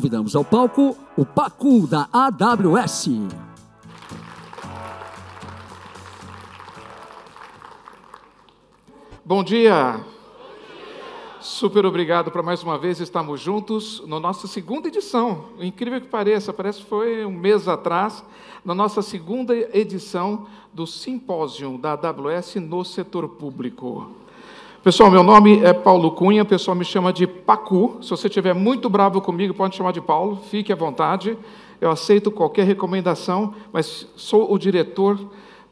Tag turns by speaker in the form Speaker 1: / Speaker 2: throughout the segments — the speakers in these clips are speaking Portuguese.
Speaker 1: convidamos ao palco o Pacu da AWS. Bom dia. Super obrigado para mais uma vez estarmos juntos na nossa segunda edição. Incrível que pareça, parece que foi um mês atrás, na nossa segunda edição do simpósio da AWS no setor público. Pessoal, meu nome é Paulo Cunha, o pessoal me chama de Pacu. Se você estiver muito bravo comigo, pode chamar de Paulo, fique à vontade. Eu aceito qualquer recomendação, mas sou o diretor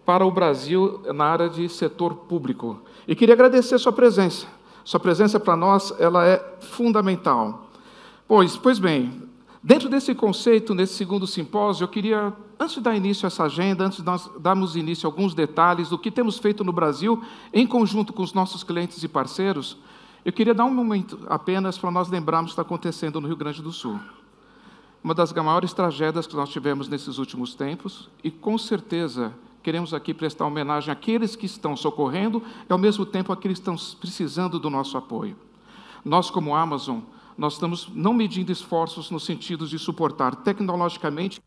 Speaker 1: para o Brasil na área de setor público. E queria agradecer sua presença. Sua presença para nós ela é fundamental. Pois, pois bem, Dentro desse conceito, nesse segundo simpósio, eu queria, antes de dar início a essa agenda, antes de nós darmos início a alguns detalhes do que temos feito no Brasil, em conjunto com os nossos clientes e parceiros, eu queria dar um momento apenas para nós lembrarmos o que está acontecendo no Rio Grande do Sul. Uma das maiores tragédias que nós tivemos nesses últimos tempos, e com certeza queremos aqui prestar homenagem àqueles que estão socorrendo e, ao mesmo tempo, àqueles que estão precisando do nosso apoio. Nós, como Amazon, nós estamos não medindo esforços no sentido de suportar tecnologicamente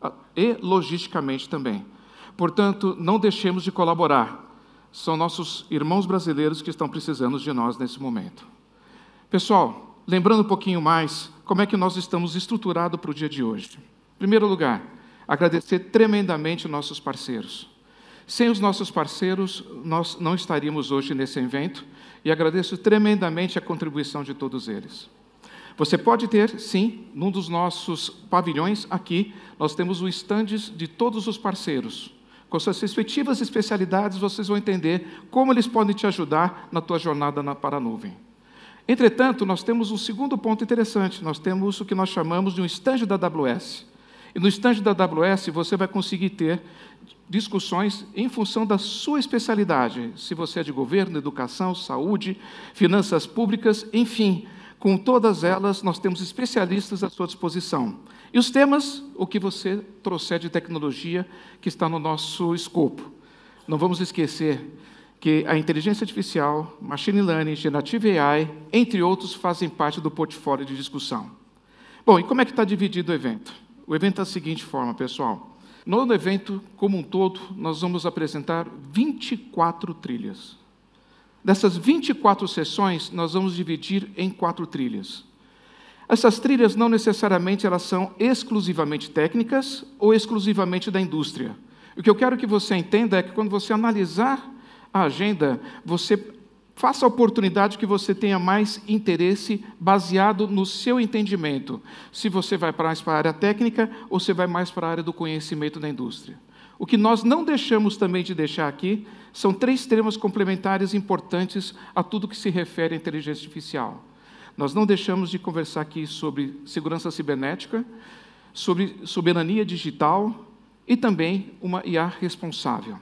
Speaker 1: ah, e logisticamente também. Portanto, não deixemos de colaborar. São nossos irmãos brasileiros que estão precisando de nós nesse momento. Pessoal, lembrando um pouquinho mais, como é que nós estamos estruturados para o dia de hoje? Em primeiro lugar, agradecer tremendamente nossos parceiros. Sem os nossos parceiros, nós não estaríamos hoje nesse evento e agradeço tremendamente a contribuição de todos eles. Você pode ter, sim, num dos nossos pavilhões aqui, nós temos os estandes de todos os parceiros. Com suas respectivas especialidades, vocês vão entender como eles podem te ajudar na tua jornada na, para a nuvem. Entretanto, nós temos um segundo ponto interessante. Nós temos o que nós chamamos de um estande da AWS. E no estande da AWS você vai conseguir ter discussões em função da sua especialidade, se você é de governo, educação, saúde, finanças públicas, enfim, com todas elas nós temos especialistas à sua disposição. E os temas, o que você trouxer de tecnologia que está no nosso escopo. Não vamos esquecer que a inteligência artificial, machine learning, generative AI, entre outros, fazem parte do portfólio de discussão. Bom, e como é que está dividido o evento? O evento é da seguinte forma, pessoal. No evento como um todo, nós vamos apresentar 24 trilhas. Dessas 24 sessões, nós vamos dividir em quatro trilhas. Essas trilhas não necessariamente elas são exclusivamente técnicas ou exclusivamente da indústria. O que eu quero que você entenda é que quando você analisar a agenda, você Faça a oportunidade que você tenha mais interesse baseado no seu entendimento. Se você vai mais para a área técnica ou se vai mais para a área do conhecimento da indústria. O que nós não deixamos também de deixar aqui são três temas complementares importantes a tudo que se refere à inteligência artificial. Nós não deixamos de conversar aqui sobre segurança cibernética, sobre soberania digital e também uma IA responsável.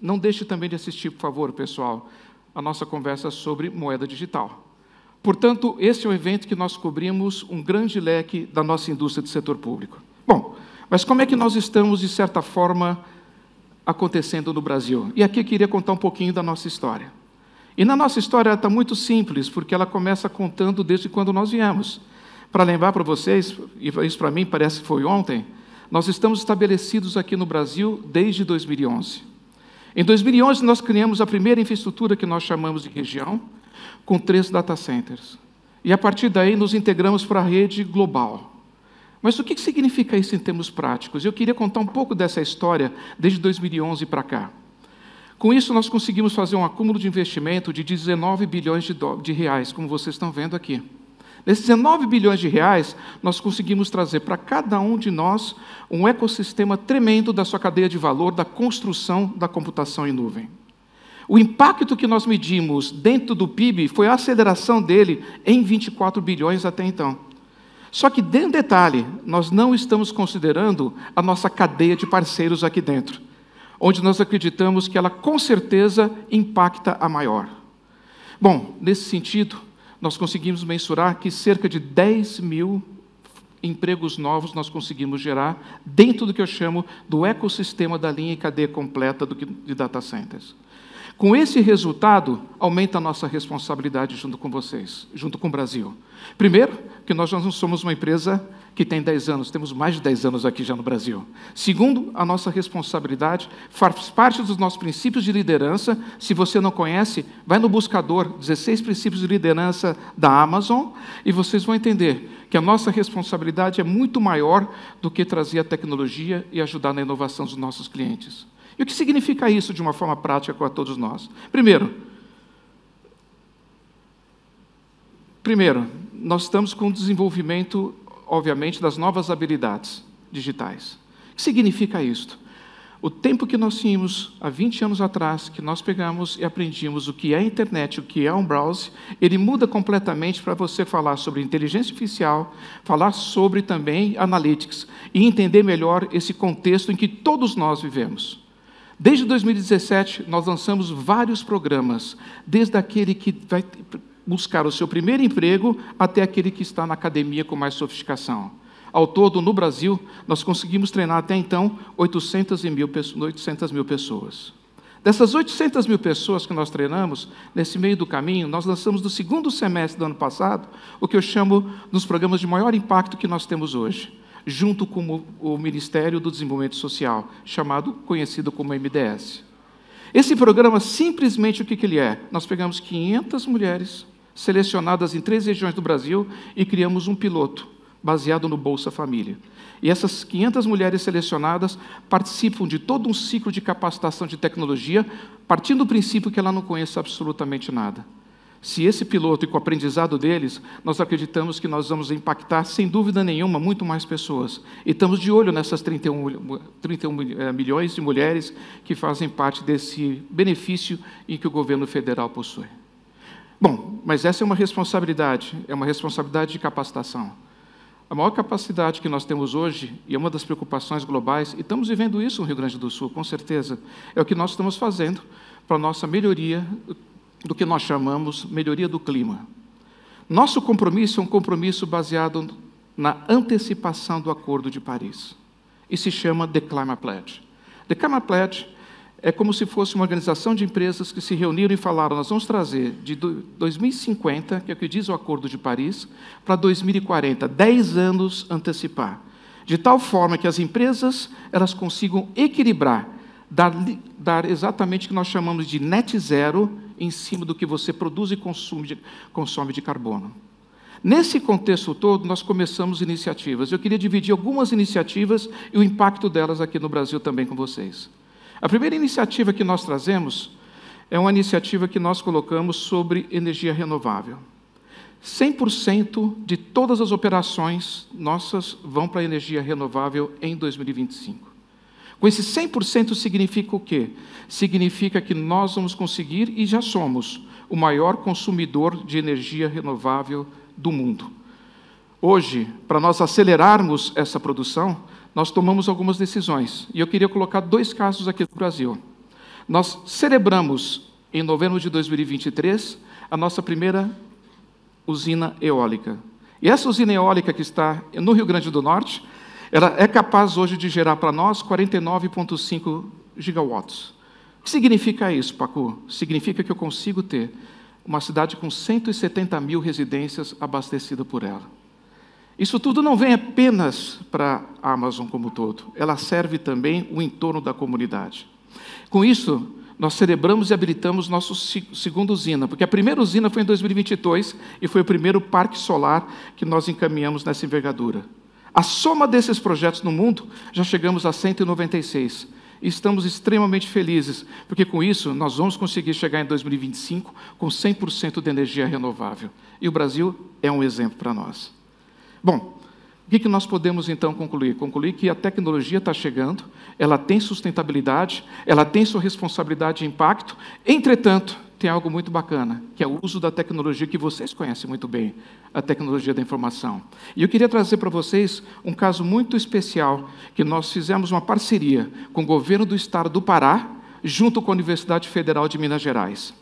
Speaker 1: Não deixe também de assistir, por favor, pessoal, a nossa conversa sobre moeda digital. Portanto, esse é um evento que nós cobrimos um grande leque da nossa indústria do setor público. Bom, mas como é que nós estamos, de certa forma, acontecendo no Brasil? E aqui eu queria contar um pouquinho da nossa história. E na nossa história ela está muito simples, porque ela começa contando desde quando nós viemos. Para lembrar para vocês, e isso para mim parece que foi ontem, nós estamos estabelecidos aqui no Brasil desde 2011. Em 2011, nós criamos a primeira infraestrutura que nós chamamos de região, com três data centers. E a partir daí, nos integramos para a rede global. Mas o que significa isso em termos práticos? Eu queria contar um pouco dessa história desde 2011 para cá. Com isso, nós conseguimos fazer um acúmulo de investimento de 19 bilhões de, de reais, como vocês estão vendo aqui. Nesses 19 bilhões de reais, nós conseguimos trazer para cada um de nós um ecossistema tremendo da sua cadeia de valor da construção da computação em nuvem. O impacto que nós medimos dentro do PIB foi a aceleração dele em 24 bilhões até então. Só que, de um detalhe, nós não estamos considerando a nossa cadeia de parceiros aqui dentro, onde nós acreditamos que ela com certeza impacta a maior. Bom, nesse sentido, nós conseguimos mensurar que cerca de 10 mil empregos novos nós conseguimos gerar dentro do que eu chamo do ecossistema da linha e cadeia completa de data centers. Com esse resultado, aumenta a nossa responsabilidade junto com vocês, junto com o Brasil. Primeiro, que nós não somos uma empresa que tem 10 anos, temos mais de 10 anos aqui já no Brasil. Segundo, a nossa responsabilidade faz parte dos nossos princípios de liderança. Se você não conhece, vai no buscador 16 princípios de liderança da Amazon e vocês vão entender que a nossa responsabilidade é muito maior do que trazer a tecnologia e ajudar na inovação dos nossos clientes. E o que significa isso de uma forma prática para todos nós? Primeiro, primeiro, nós estamos com um desenvolvimento obviamente, das novas habilidades digitais. O que significa isto? O tempo que nós tínhamos há 20 anos atrás, que nós pegamos e aprendemos o que é a internet, o que é um browser, ele muda completamente para você falar sobre inteligência artificial, falar sobre também analytics e entender melhor esse contexto em que todos nós vivemos. Desde 2017, nós lançamos vários programas, desde aquele que vai buscar o seu primeiro emprego até aquele que está na academia com mais sofisticação. Ao todo, no Brasil, nós conseguimos treinar até então 800 mil, 800 mil pessoas. Dessas 800 mil pessoas que nós treinamos, nesse meio do caminho, nós lançamos no segundo semestre do ano passado o que eu chamo dos programas de maior impacto que nós temos hoje, junto com o Ministério do Desenvolvimento Social, chamado conhecido como MDS. Esse programa, simplesmente o que, que ele é? Nós pegamos 500 mulheres selecionadas em três regiões do Brasil e criamos um piloto baseado no Bolsa Família. E essas 500 mulheres selecionadas participam de todo um ciclo de capacitação de tecnologia, partindo do princípio que ela não conhece absolutamente nada. Se esse piloto e com o aprendizado deles, nós acreditamos que nós vamos impactar, sem dúvida nenhuma, muito mais pessoas. E estamos de olho nessas 31, 31 eh, milhões de mulheres que fazem parte desse benefício em que o governo federal possui. Bom, mas essa é uma responsabilidade, é uma responsabilidade de capacitação. A maior capacidade que nós temos hoje, e é uma das preocupações globais, e estamos vivendo isso no Rio Grande do Sul, com certeza, é o que nós estamos fazendo para a nossa melhoria do que nós chamamos melhoria do clima. Nosso compromisso é um compromisso baseado na antecipação do Acordo de Paris e se chama The Climate Pledge. The Climate Pledge é como se fosse uma organização de empresas que se reuniram e falaram: nós vamos trazer de 2050, que é o que diz o Acordo de Paris, para 2040, 10 anos antecipar. De tal forma que as empresas elas consigam equilibrar, dar, dar exatamente o que nós chamamos de net zero em cima do que você produz e consome de, consome de carbono. Nesse contexto todo, nós começamos iniciativas. Eu queria dividir algumas iniciativas e o impacto delas aqui no Brasil também com vocês. A primeira iniciativa que nós trazemos é uma iniciativa que nós colocamos sobre energia renovável. 100% de todas as operações nossas vão para a energia renovável em 2025. Com esse 100% significa o quê? Significa que nós vamos conseguir e já somos o maior consumidor de energia renovável do mundo. Hoje, para nós acelerarmos essa produção, nós tomamos algumas decisões. E eu queria colocar dois casos aqui do Brasil. Nós celebramos, em novembro de 2023, a nossa primeira usina eólica. E essa usina eólica que está no Rio Grande do Norte, ela é capaz hoje de gerar para nós 49,5 gigawatts. O que significa isso, Pacu? Significa que eu consigo ter uma cidade com 170 mil residências abastecida por ela. Isso tudo não vem apenas para a Amazon como todo, ela serve também o entorno da comunidade. Com isso, nós celebramos e habilitamos nosso segundo usina, porque a primeira usina foi em 2022 e foi o primeiro parque solar que nós encaminhamos nessa envergadura. A soma desses projetos no mundo já chegamos a 196 e estamos extremamente felizes, porque com isso nós vamos conseguir chegar em 2025 com 100% de energia renovável. E o Brasil é um exemplo para nós. Bom, o que, que nós podemos então concluir? Concluir que a tecnologia está chegando, ela tem sustentabilidade, ela tem sua responsabilidade e impacto, entretanto, tem algo muito bacana, que é o uso da tecnologia que vocês conhecem muito bem, a tecnologia da informação. E eu queria trazer para vocês um caso muito especial, que nós fizemos uma parceria com o governo do estado do Pará, junto com a Universidade Federal de Minas Gerais.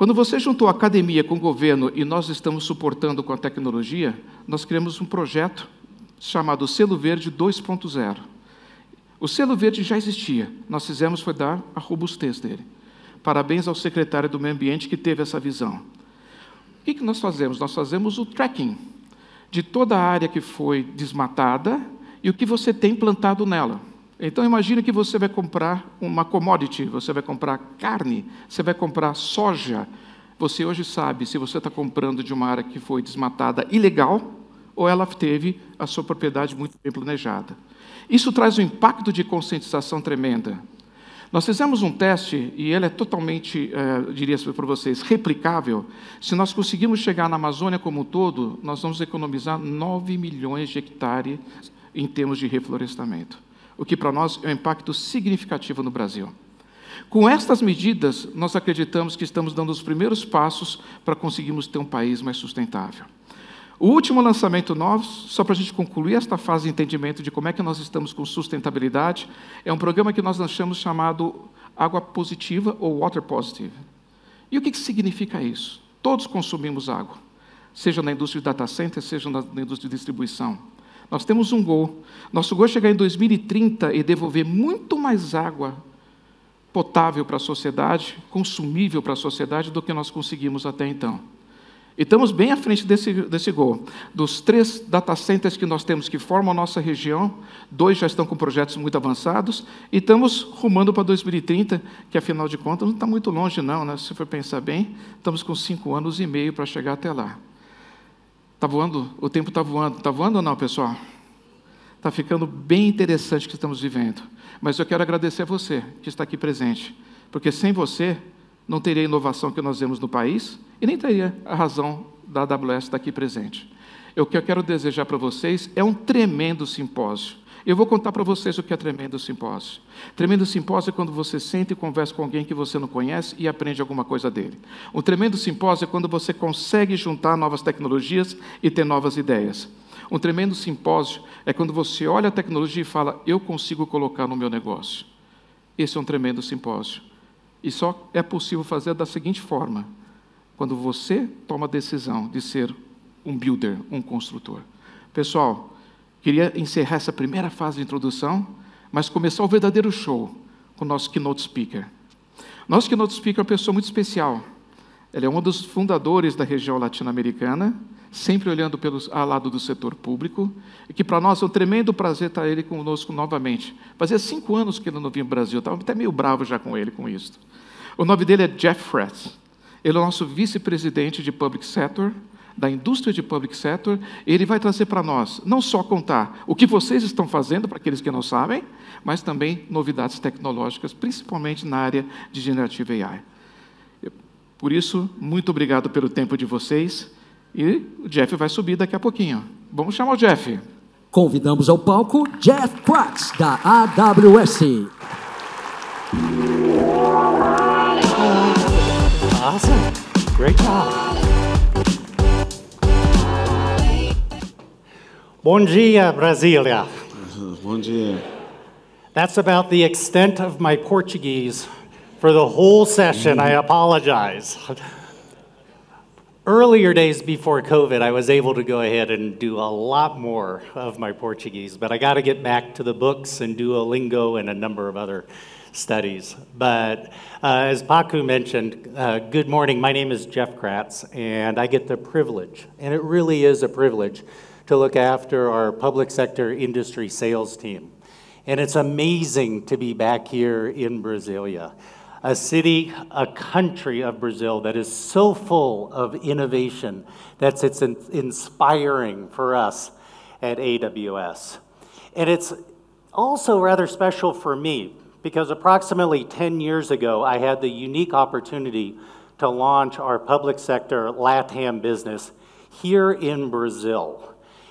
Speaker 1: Quando você juntou academia com governo e nós estamos suportando com a tecnologia, nós criamos um projeto chamado Selo Verde 2.0. O selo verde já existia, nós fizemos foi dar a robustez dele. Parabéns ao secretário do Meio Ambiente que teve essa visão. O que nós fazemos? Nós fazemos o tracking de toda a área que foi desmatada e o que você tem plantado nela. Então imagine que você vai comprar uma commodity, você vai comprar carne, você vai comprar soja. Você hoje sabe se você está comprando de uma área que foi desmatada ilegal ou ela teve a sua propriedade muito bem planejada. Isso traz um impacto de conscientização tremenda. Nós fizemos um teste, e ele é totalmente, eh, diria assim para vocês, replicável. Se nós conseguirmos chegar na Amazônia como um todo, nós vamos economizar 9 milhões de hectares em termos de reflorestamento o que para nós é um impacto significativo no Brasil. Com estas medidas, nós acreditamos que estamos dando os primeiros passos para conseguirmos ter um país mais sustentável. O último lançamento novo, só para a gente concluir esta fase de entendimento de como é que nós estamos com sustentabilidade, é um programa que nós lançamos chamado Água Positiva ou Water Positive. E o que significa isso? Todos consumimos água, seja na indústria de data center, seja na indústria de distribuição. Nós temos um gol. Nosso gol é chegar em 2030 e devolver muito mais água potável para a sociedade, consumível para a sociedade, do que nós conseguimos até então. E estamos bem à frente desse, desse gol. Dos três data centers que nós temos que formam a nossa região, dois já estão com projetos muito avançados, e estamos rumando para 2030, que afinal de contas não está muito longe, não, né? se for pensar bem, estamos com cinco anos e meio para chegar até lá. Tá voando? O tempo está voando. Tá voando ou não, pessoal? Está ficando bem interessante o que estamos vivendo. Mas eu quero agradecer a você que está aqui presente, porque sem você não teria a inovação que nós vemos no país e nem teria a razão da AWS estar aqui presente. O que eu quero desejar para vocês é um tremendo simpósio. Eu vou contar para vocês o que é tremendo simpósio. Tremendo simpósio é quando você senta e conversa com alguém que você não conhece e aprende alguma coisa dele. Um tremendo simpósio é quando você consegue juntar novas tecnologias e ter novas ideias. Um tremendo simpósio é quando você olha a tecnologia e fala: Eu consigo colocar no meu negócio. Esse é um tremendo simpósio. E só é possível fazer da seguinte forma: quando você toma a decisão de ser um builder, um construtor. Pessoal, Queria encerrar essa primeira fase de introdução, mas começar o verdadeiro show com o nosso keynote speaker. Nosso keynote speaker é uma pessoa muito especial. Ele é um dos fundadores da região latino-americana, sempre olhando pelo ao lado do setor público, e que para nós é um tremendo prazer estar ele conosco novamente. Fazia cinco anos que ele não vinha ao Brasil, estava até meio bravo já com ele com isso. O nome dele é Jeff Fress. Ele é o nosso vice-presidente de Public Sector da indústria de public sector, ele vai trazer para nós não só contar o que vocês estão fazendo para aqueles que não sabem, mas também novidades tecnológicas, principalmente na área de generativa AI. Por isso, muito obrigado pelo tempo de vocês e o Jeff vai subir daqui a pouquinho. Vamos chamar o Jeff. Convidamos ao palco Jeff Kratz, da AWS.
Speaker 2: Awesome. Great job. Bom dia, Brasilia. Bom dia. That's about the extent of my Portuguese for the whole session. I apologize. Earlier days before COVID, I was able to go ahead and do a lot more of my Portuguese, but I got to get back to the books and Duolingo and a number of other studies. But uh, as Paku mentioned, uh, good morning. My name is Jeff Kratz, and I get the privilege, and it really is a privilege to look after our public sector industry sales team. And it's amazing to be back here in Brasilia, a city, a country of Brazil that is so full of innovation that it's inspiring for us at AWS. And it's also rather special for me because approximately 10 years ago, I had the unique opportunity to launch our public sector LATAM business here in Brazil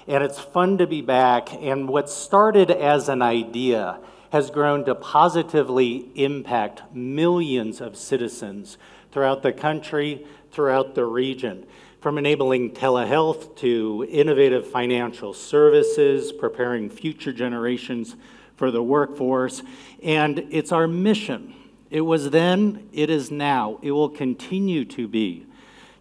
Speaker 2: and it's fun to be back. And what started as an idea has grown to positively impact millions of citizens throughout the country, throughout the region. From enabling telehealth to innovative financial services, preparing future generations for the workforce. And it's our mission. It was then, it is now, it will continue to be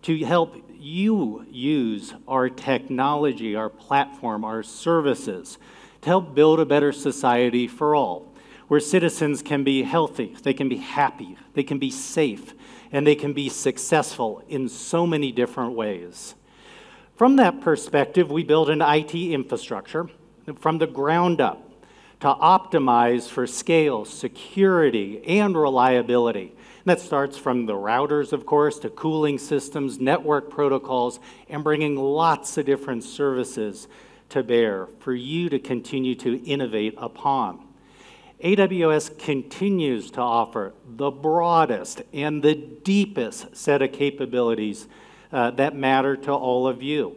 Speaker 2: to help you use our technology, our platform, our services to help build a better society for all, where citizens can be healthy, they can be happy, they can be safe, and they can be successful in so many different ways. From that perspective, we build an IT infrastructure from the ground up to optimize for scale, security, and reliability that starts from the routers, of course, to cooling systems, network protocols, and bringing lots of different services to bear for you to continue to innovate upon. AWS continues to offer the broadest and the deepest set of capabilities uh, that matter to all of you.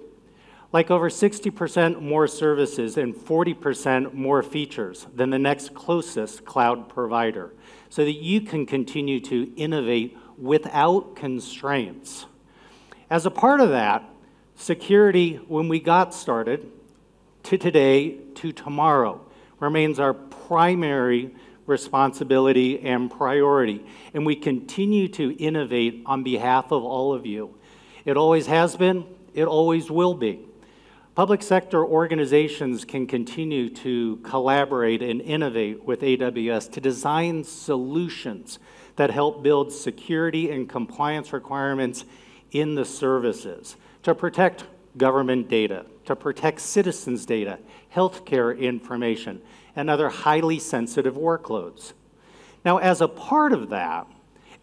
Speaker 2: Like over 60% more services and 40% more features than the next closest cloud provider so that you can continue to innovate without constraints. As a part of that, security, when we got started, to today, to tomorrow, remains our primary responsibility and priority. And we continue to innovate on behalf of all of you. It always has been, it always will be. Public sector organizations can continue to collaborate and innovate with AWS to design solutions that help build security and compliance requirements in the services to protect government data, to protect citizens' data, healthcare information, and other highly sensitive workloads. Now, as a part of that,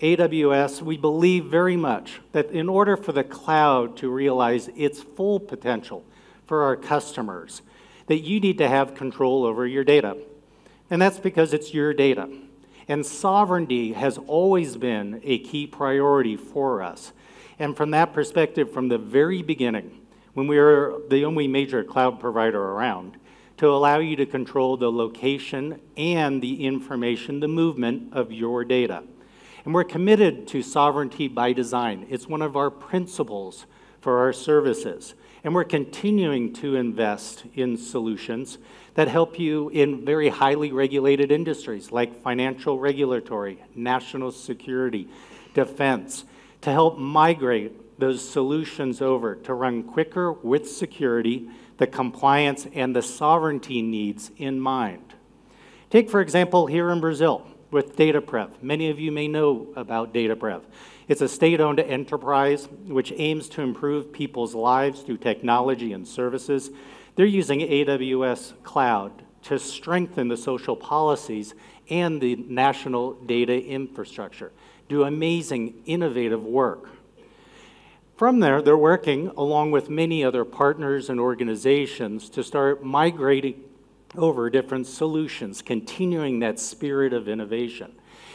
Speaker 2: AWS, we believe very much that in order for the cloud to realize its full potential, for our customers that you need to have control over your data. And that's because it's your data. And sovereignty has always been a key priority for us. And from that perspective, from the very beginning, when we were the only major cloud provider around, to allow you to control the location and the information, the movement of your data. And we're committed to sovereignty by design. It's one of our principles for our services. And we're continuing to invest in solutions that help you in very highly regulated industries like financial regulatory, national security, defense, to help migrate those solutions over to run quicker with security, the compliance, and the sovereignty needs in mind. Take, for example, here in Brazil with DataPrev. Many of you may know about DataPrev. It's a state owned enterprise which aims to improve people's lives through technology and services. They're using AWS Cloud to strengthen the social policies and the national data infrastructure, do amazing, innovative work. From there, they're working along with many other partners and organizations to start migrating over different solutions, continuing that spirit of innovation.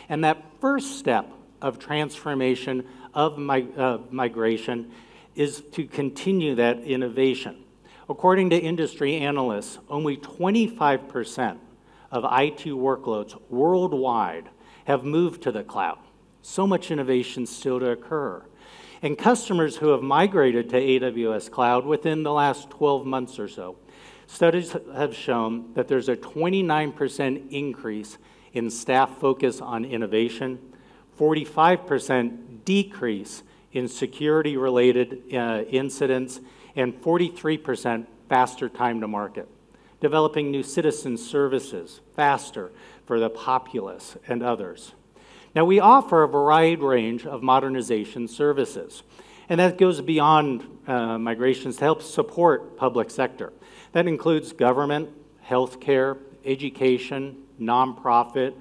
Speaker 2: And that first step of transformation, of uh, migration, is to continue that innovation. According to industry analysts, only 25% of IT workloads worldwide have moved to the cloud. So much innovation still to occur. And customers who have migrated to AWS Cloud within the last 12 months or so, studies have shown that there's a 29% increase in staff focus on innovation 45% decrease in security-related uh, incidents, and 43% faster time to market. Developing new citizen services faster for the populace and others. Now, we offer a wide range of modernization services, and that goes beyond uh, migrations to help support public sector. That includes government, healthcare, education, nonprofit,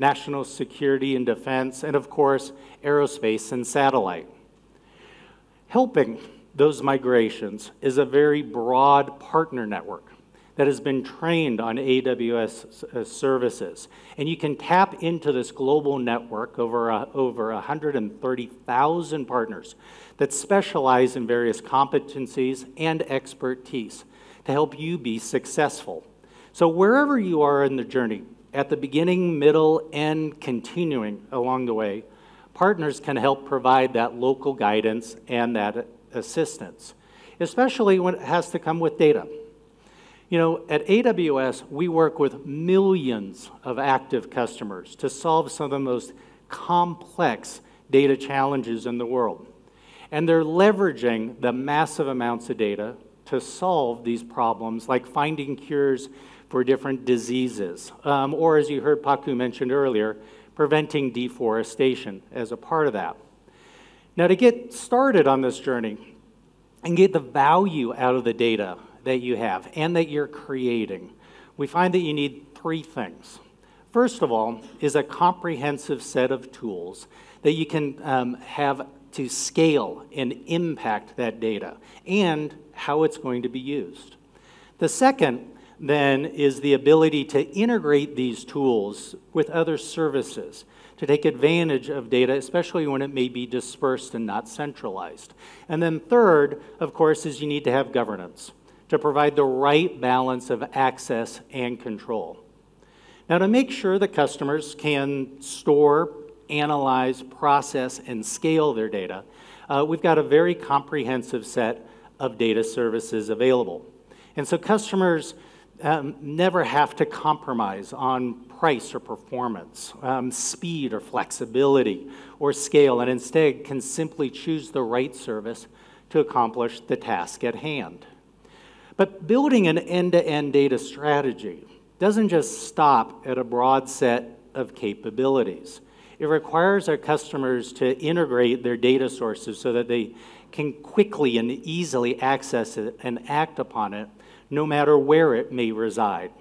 Speaker 2: national security and defense, and of course, aerospace and satellite. Helping those migrations is a very broad partner network that has been trained on AWS services. And you can tap into this global network over, uh, over 130,000 partners that specialize in various competencies and expertise to help you be successful. So wherever you are in the journey, at the beginning, middle, and continuing along the way, partners can help provide that local guidance and that assistance, especially when it has to come with data. You know, at AWS, we work with millions of active customers to solve some of the most complex data challenges in the world. And they're leveraging the massive amounts of data to solve these problems, like finding cures for different diseases. Um, or, as you heard Paku mentioned earlier, preventing deforestation as a part of that. Now, to get started on this journey and get the value out of the data that you have and that you're creating, we find that you need three things. First of all, is a comprehensive set of tools that you can um, have to scale and impact that data and how it's going to be used. The second then is the ability to integrate these tools with other services to take advantage of data, especially when it may be dispersed and not centralized. And then third, of course, is you need to have governance to provide the right balance of access and control. Now to make sure that customers can store, analyze, process, and scale their data, uh, we've got a very comprehensive set of data services available. And so customers um, never have to compromise on price or performance, um, speed or flexibility or scale, and instead can simply choose the right service to accomplish the task at hand. But building an end to end data strategy doesn't just stop at a broad set of capabilities. It requires our customers to integrate their data sources so that they can quickly and easily access it and act upon it no matter where it may reside.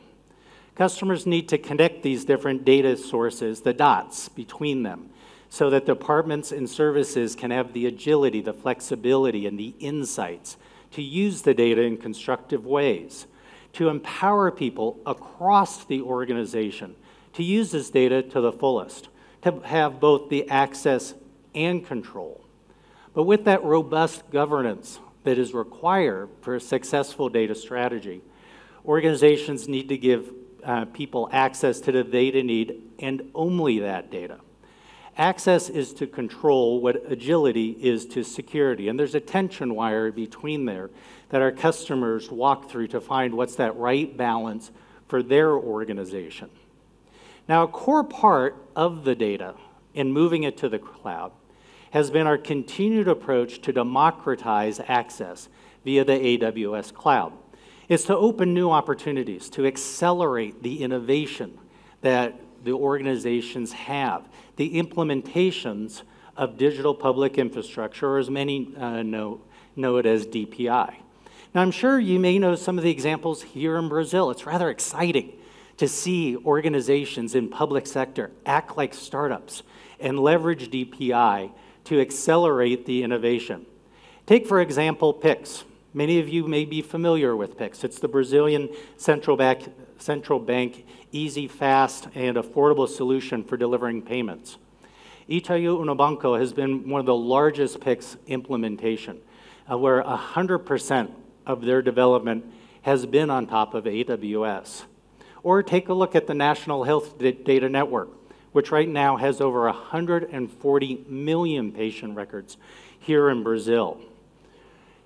Speaker 2: Customers need to connect these different data sources, the dots between them, so that departments and services can have the agility, the flexibility, and the insights to use the data in constructive ways, to empower people across the organization to use this data to the fullest, to have both the access and control. But with that robust governance that is required for a successful data strategy. Organizations need to give uh, people access to the data need and only that data. Access is to control what agility is to security. And there's a tension wire between there that our customers walk through to find what's that right balance for their organization. Now, a core part of the data in moving it to the cloud has been our continued approach to democratize access via the AWS cloud. It's to open new opportunities, to accelerate the innovation that the organizations have, the implementations of digital public infrastructure, or as many uh, know, know it as DPI. Now, I'm sure you may know some of the examples here in Brazil. It's rather exciting to see organizations in public sector act like startups and leverage DPI to accelerate the innovation. Take, for example, PIX. Many of you may be familiar with PIX. It's the Brazilian central bank, central bank easy, fast, and affordable solution for delivering payments. Itaú Unibanco has been one of the largest PIX implementation, uh, where 100% of their development has been on top of AWS. Or take a look at the National Health D Data Network which right now has over 140 million patient records here in Brazil.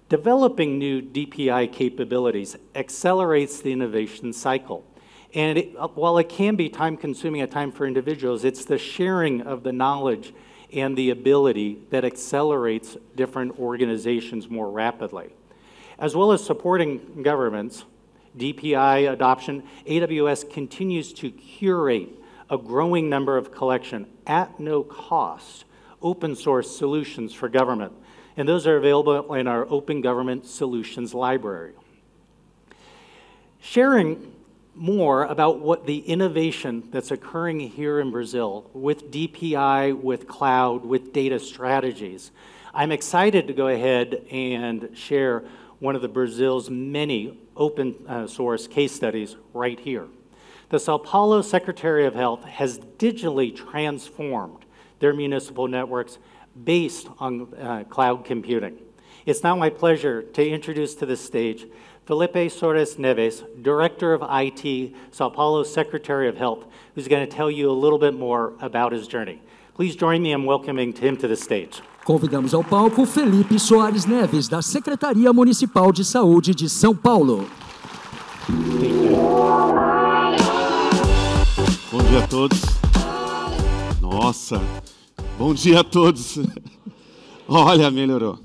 Speaker 2: Developing new DPI capabilities accelerates the innovation cycle. And it, uh, while it can be time consuming at time for individuals, it's the sharing of the knowledge and the ability that accelerates different organizations more rapidly. As well as supporting governments, DPI adoption, AWS continues to curate a growing number of collection at no cost open source solutions for government. And those are available in our Open Government Solutions Library. Sharing more about what the innovation that's occurring here in Brazil with DPI, with cloud, with data strategies, I'm excited to go ahead and share one of the Brazil's many open uh, source case studies right here the Sao Paulo Secretary of Health has digitally transformed their municipal networks based on uh, cloud computing. It's now my pleasure to introduce to the stage Felipe Soares Neves, Director of IT, Sao Paulo Secretary of Health, who's going to tell you a little bit more about his journey. Please join me in welcoming him to the stage. Convidamos ao
Speaker 3: palco Felipe Soares Neves, da Secretaria Municipal de Saúde de São Paulo.
Speaker 4: dia a todos. Nossa, bom dia a todos. Olha, melhorou.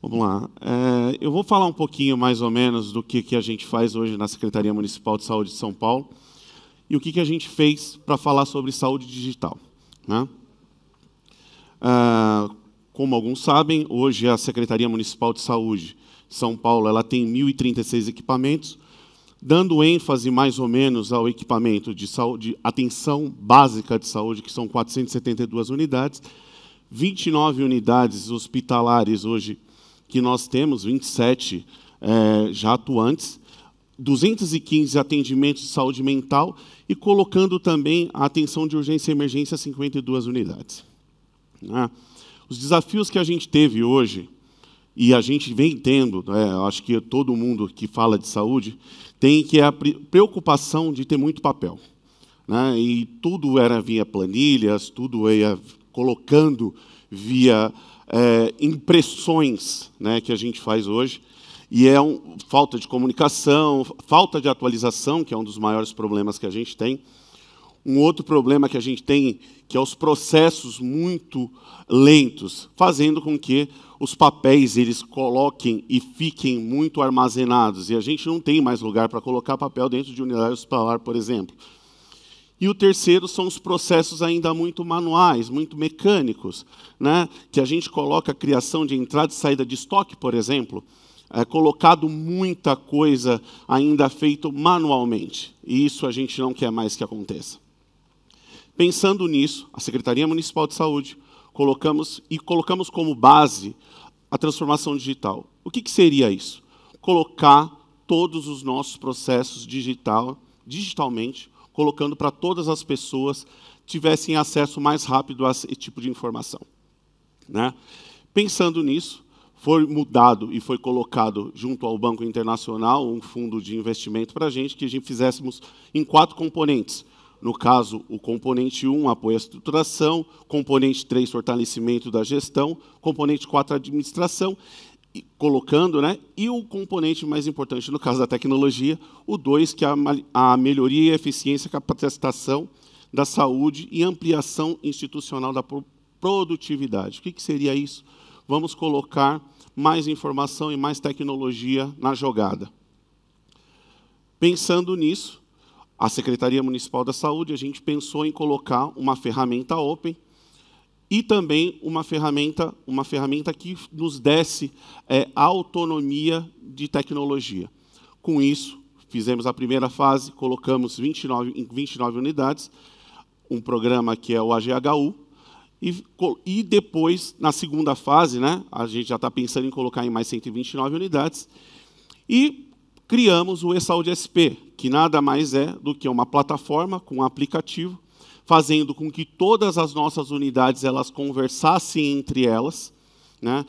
Speaker 4: Vamos lá. É, eu vou falar um pouquinho mais ou menos do que, que a gente faz hoje na Secretaria Municipal de Saúde de São Paulo e o que, que a gente fez para falar sobre saúde digital. Né? É, como alguns sabem, hoje a Secretaria Municipal de Saúde de São Paulo ela tem 1.036 equipamentos, dando ênfase mais ou menos ao equipamento de saúde, atenção básica de saúde, que são 472 unidades, 29 unidades hospitalares hoje que nós temos, 27 é, eh, já atuantes, 215 atendimentos de saúde mental e colocando também a atenção de urgência e emergência 52 unidades. Né? Os desafios que a gente teve hoje, e a gente vem tendo, né, acho que todo mundo que fala de saúde, tem que é a preocupação de ter muito papel. Né? E tudo era via planilhas, tudo ia colocando via é, impressões né, que a gente faz hoje. E é um, falta de comunicação, falta de atualização, que é um dos maiores problemas que a gente tem. Um outro problema que a gente tem, que é os processos muito lentos, fazendo com que os papéis eles coloquem e fiquem muito armazenados. E a gente não tem mais lugar para colocar papel dentro de unidade hospitalar, por exemplo. E o terceiro são os processos ainda muito manuais, muito mecânicos, né? que a gente coloca a criação de entrada e saída de estoque, por exemplo, é colocado muita coisa ainda feito manualmente. E isso a gente não quer mais que aconteça. Pensando nisso, a Secretaria Municipal de Saúde colocamos e colocamos como base a transformação digital. O que, que seria isso? Colocar todos os nossos processos digital, digitalmente, colocando para todas as pessoas tivessem acesso mais rápido a esse tipo de informação. Né? Pensando nisso, foi mudado e foi colocado junto ao Banco Internacional um fundo de investimento para a gente que a gente fizéssemos em quatro componentes no caso, o componente 1 apoio à estruturação, componente 3 fortalecimento da gestão, componente 4 administração, e, colocando, né? E o componente mais importante no caso da tecnologia, o 2 que é a, a melhoria e eficiência capacitação da saúde e ampliação institucional da produtividade. O que, que seria isso? Vamos colocar mais informação e mais tecnologia na jogada. Pensando nisso, a Secretaria Municipal da Saúde, a gente pensou em colocar uma ferramenta open e também uma ferramenta, uma ferramenta que nos desse é, autonomia de tecnologia. Com isso, fizemos a primeira fase, colocamos 29, 29 unidades, um programa que é o AGHU, e, e depois, na segunda fase, né, a gente já está pensando em colocar em mais 129 unidades, e criamos o eSaúde SP, que nada mais é do que uma plataforma com um aplicativo, fazendo com que todas as nossas unidades elas conversassem entre elas, né?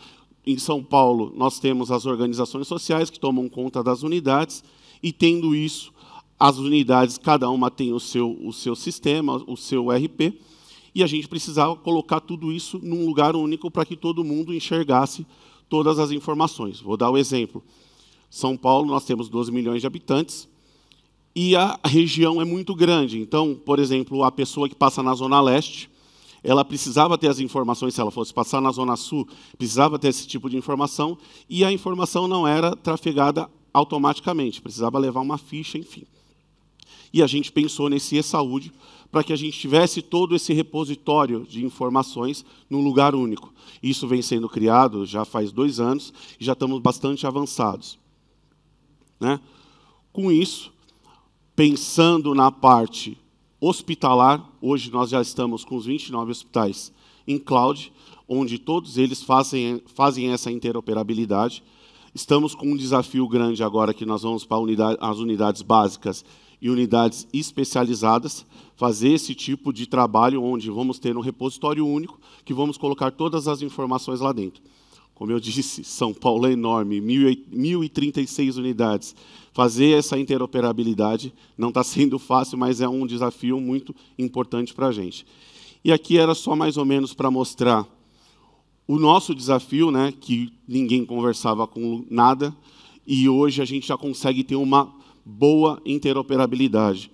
Speaker 4: Em São Paulo, nós temos as organizações sociais que tomam conta das unidades e tendo isso, as unidades cada uma tem o seu o seu sistema, o seu RP, e a gente precisava colocar tudo isso num lugar único para que todo mundo enxergasse todas as informações. Vou dar o um exemplo. São Paulo, nós temos 12 milhões de habitantes, e a região é muito grande. Então, por exemplo, a pessoa que passa na Zona Leste, ela precisava ter as informações, se ela fosse passar na Zona Sul, precisava ter esse tipo de informação, e a informação não era trafegada automaticamente, precisava levar uma ficha, enfim. E a gente pensou nesse e-saúde para que a gente tivesse todo esse repositório de informações num lugar único. Isso vem sendo criado já faz dois anos e já estamos bastante avançados. Né? Com isso, pensando na parte hospitalar, hoje nós já estamos com os 29 hospitais em cloud, onde todos eles fazem, fazem essa interoperabilidade. Estamos com um desafio grande agora que nós vamos para unidade, as unidades básicas e unidades especializadas, fazer esse tipo de trabalho onde vamos ter um repositório único que vamos colocar todas as informações lá dentro. Como eu disse, São Paulo é enorme, 1.036 unidades. Fazer essa interoperabilidade não está sendo fácil, mas é um desafio muito importante para a gente. E aqui era só mais ou menos para mostrar o nosso desafio, né, que ninguém conversava com nada, e hoje a gente já consegue ter uma boa interoperabilidade.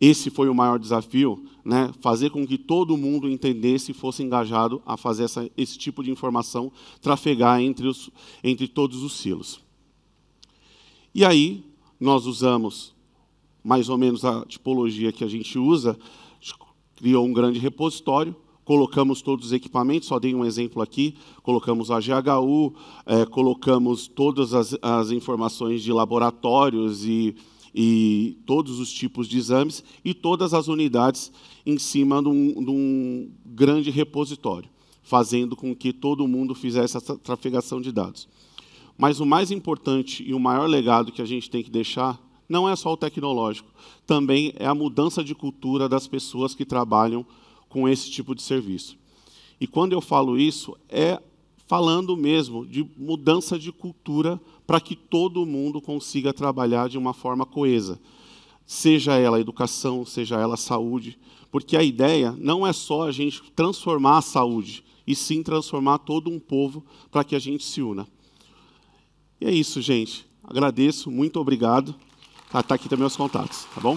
Speaker 4: Esse foi o maior desafio, né? fazer com que todo mundo entendesse e fosse engajado a fazer essa, esse tipo de informação trafegar entre, os, entre todos os silos. E aí, nós usamos mais ou menos a tipologia que a gente usa, criou um grande repositório, colocamos todos os equipamentos, só dei um exemplo aqui, colocamos a GHU, é, colocamos todas as, as, informações de laboratórios e, e, todos os tipos de exames e todas as unidades em cima de um, de um grande repositório, fazendo com que todo mundo fizesse essa trafegação de dados. Mas o mais importante e o maior legado que a gente tem que deixar não é só o tecnológico, também é a mudança de cultura das pessoas que trabalham com esse tipo de serviço. E quando eu falo isso, é falando mesmo de mudança de cultura para que todo mundo consiga trabalhar de uma forma coesa, seja ela educação, seja ela saúde, porque a ideia não é só a gente transformar a saúde, e sim transformar todo um povo para que a gente se una. E é isso, gente. Agradeço, muito obrigado. Ah, tá aqui também os contatos, tá bom?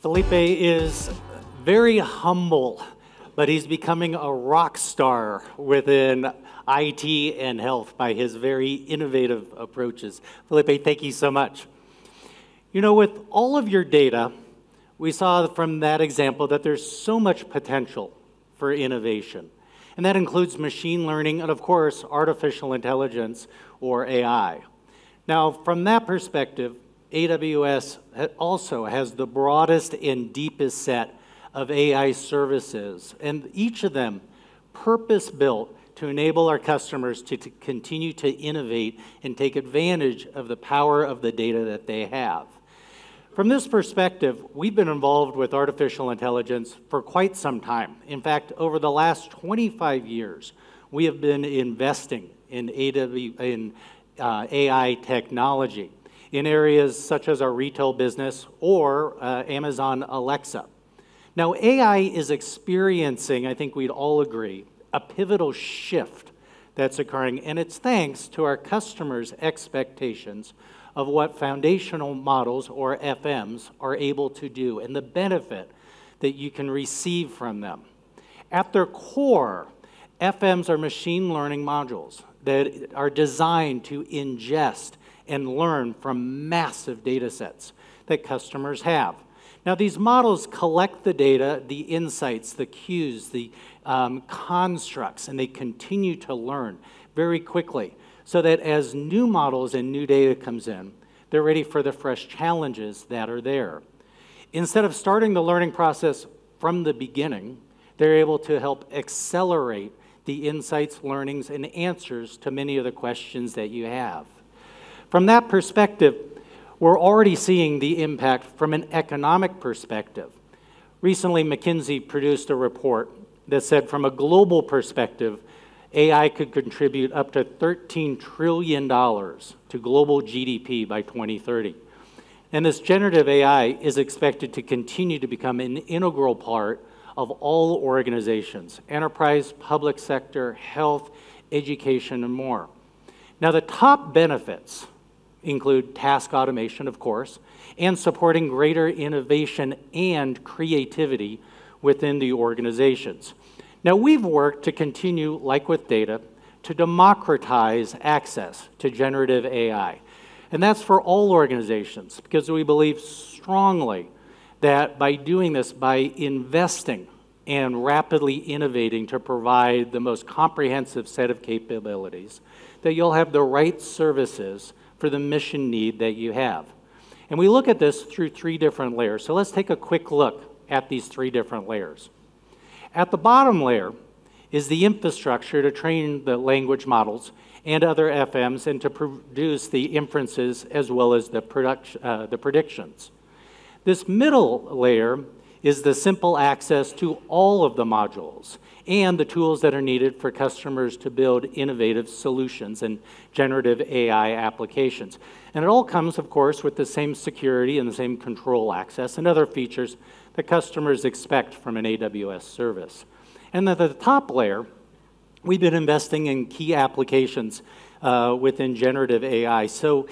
Speaker 2: Felipe is very humble, but he's becoming a rock star within IT and health by his very innovative approaches. Felipe, thank you so much. You know, with all of your data, we saw from that example that there's so much potential for innovation. And that includes machine learning and, of course, artificial intelligence or AI. Now, from that perspective, AWS also has the broadest and deepest set of AI services, and each of them purpose built to enable our customers to, to, continue to innovate and take advantage of the power of the data that they have. From this perspective, we've been involved with artificial intelligence for quite some time. In fact, over the last 25 years, we have been investing in, AW, in uh, AI technology in areas such as our retail business or uh, Amazon Alexa. Now, AI is experiencing, I think we'd all agree, a pivotal shift that's occurring, and it's thanks to our customers' expectations of what foundational models or FMs are able to do and the benefit that you can receive from them. At their core, FMs are machine learning modules that are designed to ingest and learn from massive data sets that customers have. Now, these models collect the data, the insights, the cues, the um, constructs, and they continue to learn very quickly so that as new models and new data comes in, they're ready for the fresh challenges that are there. Instead of starting the learning process from the beginning, they're able to help accelerate the insights, learnings, and answers to many of the questions that you have. From that perspective, we're already seeing the impact from an economic perspective. Recently, McKinsey produced a report that said from a global perspective, AI could contribute up to $13 trillion to global GDP by 2030. And this generative AI is expected to continue to become an integral part of all organizations, enterprise, public sector, health, education, and more. Now, the top benefits include task automation, of course, and supporting greater innovation and creativity within the organizations. Now, we've worked to continue, like with data, to democratize access to generative AI. And that's for all organizations because we believe strongly that by doing this, by investing and rapidly innovating to provide the most comprehensive set of capabilities, that you'll have the right services for the mission need that you have. And we look at this through three different layers. So let's take a quick look at these three different layers. At the bottom layer is the infrastructure to train the language models and other FMs and to produce the inferences as well as the, uh, the predictions. This middle layer is the simple access to all of the modules and the tools that are needed for customers to build innovative solutions and generative AI applications. And it all comes, of course, with the same security and the same control access and other features that customers expect from an AWS service. And at the top layer, we've been investing in key applications uh, within generative AI. So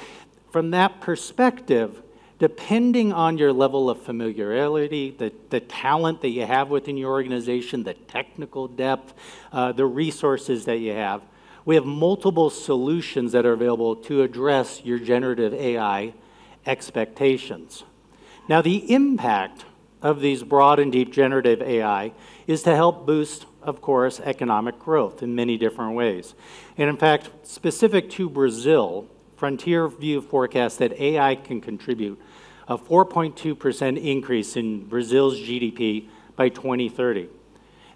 Speaker 2: from that perspective, depending on your level of familiarity, the, the talent that you have within your organization, the technical depth, uh, the resources that you have, we have multiple solutions that are available to address your generative AI expectations. Now, the impact of these broad and deep generative AI is to help boost, of course, economic growth in many different ways. And in fact, specific to Brazil, Frontier View forecasts that AI can contribute a 4.2% increase in Brazil's GDP by 2030.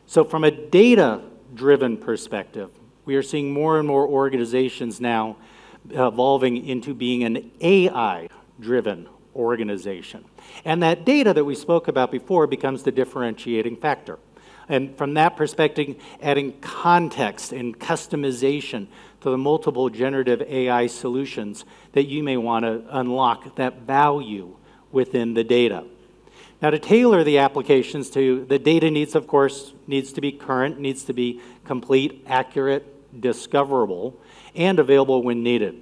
Speaker 2: So from a data-driven perspective, we are seeing more and more organizations now evolving into being an AI-driven organization. And that data that we spoke about before becomes the differentiating factor. And from that perspective, adding context and customization to the multiple generative AI solutions that you may want to unlock that value within the data. Now to tailor the applications to the data needs, of course, needs to be current, needs to be complete, accurate, discoverable, and available when needed.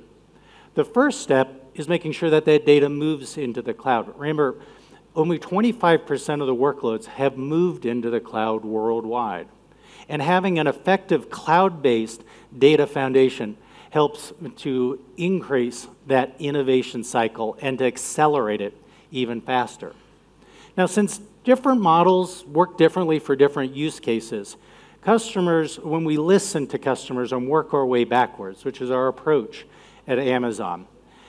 Speaker 2: The first step is making sure that that data moves into the cloud. Remember, only 25% of the workloads have moved into the cloud worldwide. And having an effective cloud-based data foundation helps to increase that innovation cycle and to accelerate it even faster. Now, since different models work differently for different use cases, customers, when we listen to customers and work our way backwards, which is our approach at Amazon,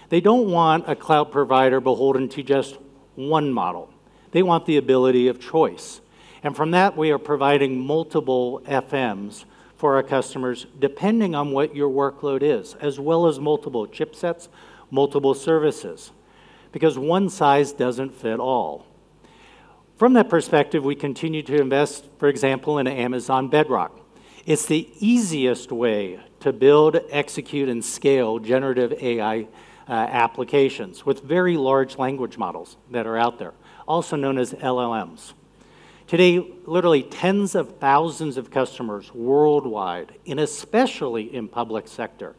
Speaker 2: they don't want a cloud provider beholden to just one model. They want the ability of choice. And from that, we are providing multiple FMs for our customers, depending on what your workload is, as well as multiple chipsets, multiple services, because one size doesn't fit all. From that perspective, we continue to invest, for example, in Amazon Bedrock. It's the easiest way to build, execute, and scale generative AI uh, applications with very large language models that are out there, also known as LLMs. Today, literally tens of thousands of customers worldwide, and especially in public sector,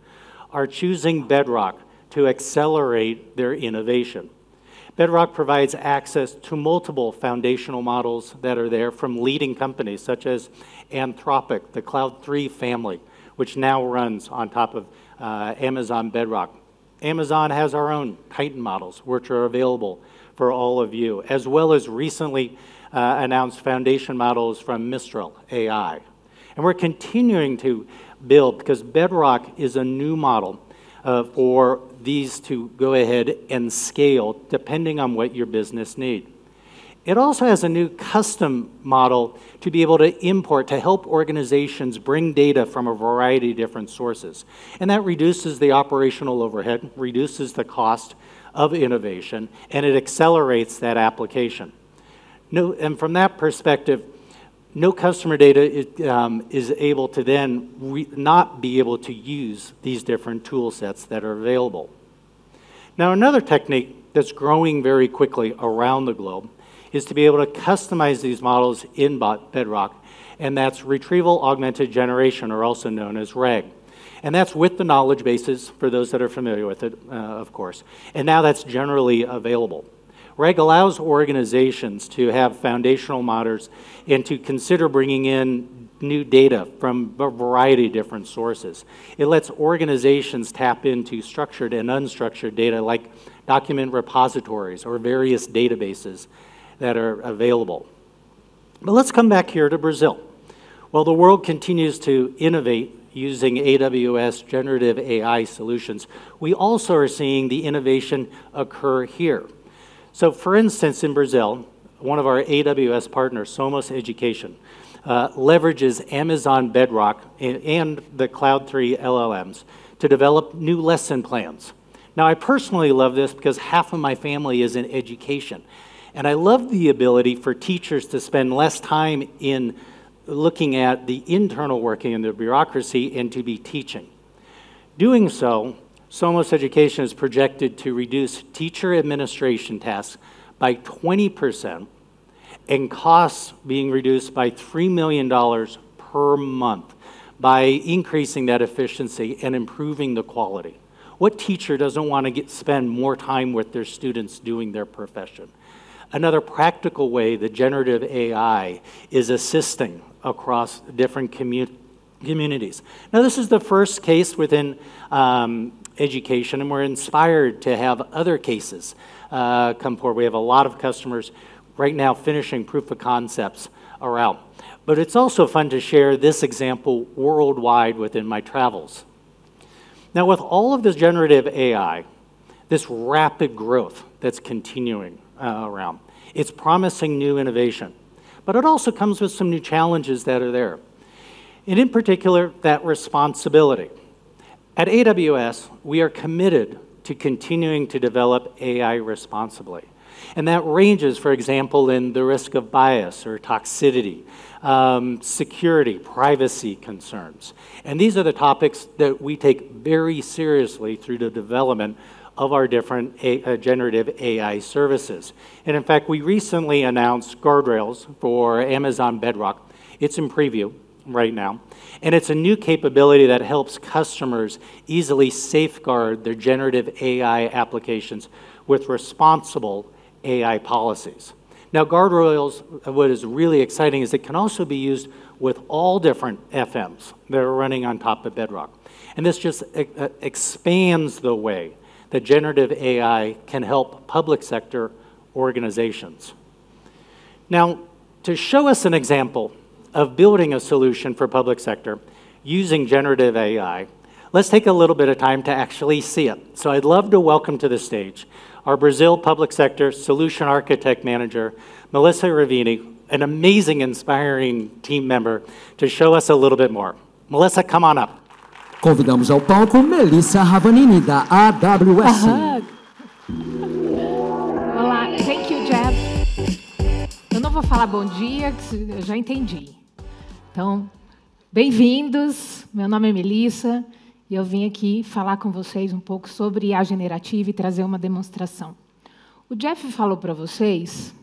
Speaker 2: are choosing Bedrock to accelerate their innovation. Bedrock provides access to multiple foundational models that are there from leading companies such as Anthropic, the Cloud 3 family, which now runs on top of uh, Amazon Bedrock. Amazon has our own Titan models, which are available for all of you, as well as recently uh, announced foundation models from Mistral AI. And we're continuing to build because Bedrock is a new model uh, for these to go ahead and scale depending on what your business needs. It also has a new custom model to be able to import to help organizations bring data from a variety of different sources. And that reduces the operational overhead, reduces the cost of innovation, and it accelerates that application. No, and from that perspective, no customer data is, um, is able to then not be able to use these different tool sets that are available. Now, another technique that's growing very quickly around the globe is to be able to customize these models in Bedrock, and that's Retrieval Augmented Generation, or also known as RAG. And that's with the knowledge bases, for those that are familiar with it, uh, of course. And now that's generally available. REG allows organizations to have foundational models and to consider bringing in new data from a variety of different sources. It lets organizations tap into structured and unstructured data like document repositories or various databases that are available. But let's come back here to Brazil. While the world continues to innovate using AWS generative AI solutions, we also are seeing the innovation occur here. So for instance, in Brazil, one of our AWS partners, Somos Education, uh, leverages Amazon Bedrock and the Cloud 3 LLMs to develop new lesson plans. Now, I personally love this because half of my family is in education. And I love the ability for teachers to spend less time in looking at the internal working and the bureaucracy and to be teaching. Doing so, Somos Education is projected to reduce teacher administration tasks by 20% and costs being reduced by $3 million per month by increasing that efficiency and improving the quality. What teacher doesn't want to get, spend more time with their students doing their profession? Another practical way that generative AI is assisting across different communities communities. Now, this is the first case within um, education, and we're inspired to have other cases uh, come forward. We have a lot of customers right now finishing proof of concepts around. But it's also fun to share this example worldwide within my travels. Now, with all of this generative AI, this rapid growth that's continuing, uh, realm. It's promising new innovation, but it also comes with some new challenges that are there. And in particular, that responsibility. At AWS, we are committed to continuing to develop AI responsibly. And that ranges, for example, in the risk of bias or toxicity, um, security, privacy concerns. And these are the topics that we take very seriously through the development of our different A uh, generative AI services. And in fact, we recently announced guardrails for Amazon Bedrock. It's in preview right now. And it's a new capability that helps customers easily safeguard their generative AI applications with responsible AI policies. Now, guardrails, uh, what is really exciting is it can also be used with all different FMs that are running on top of Bedrock. And this just uh, expands the way that generative AI can help public sector organizations. Now, to show us an example of building a solution for public sector using generative AI, let's take a little bit of time to actually see it. So I'd love to welcome to the stage our Brazil Public Sector Solution Architect Manager, Melissa Ravini, an amazing, inspiring team member, to show us a little bit more. Melissa, come on up.
Speaker 3: Convidamos ao palco Melissa Ravanini, da AWS.
Speaker 5: Olá, thank you, Jeff. Eu não vou falar bom dia, que eu já entendi. Então, bem-vindos. Meu nome é Melissa e eu vim aqui falar com vocês um pouco sobre a generativa e trazer uma demonstração. O Jeff falou para vocês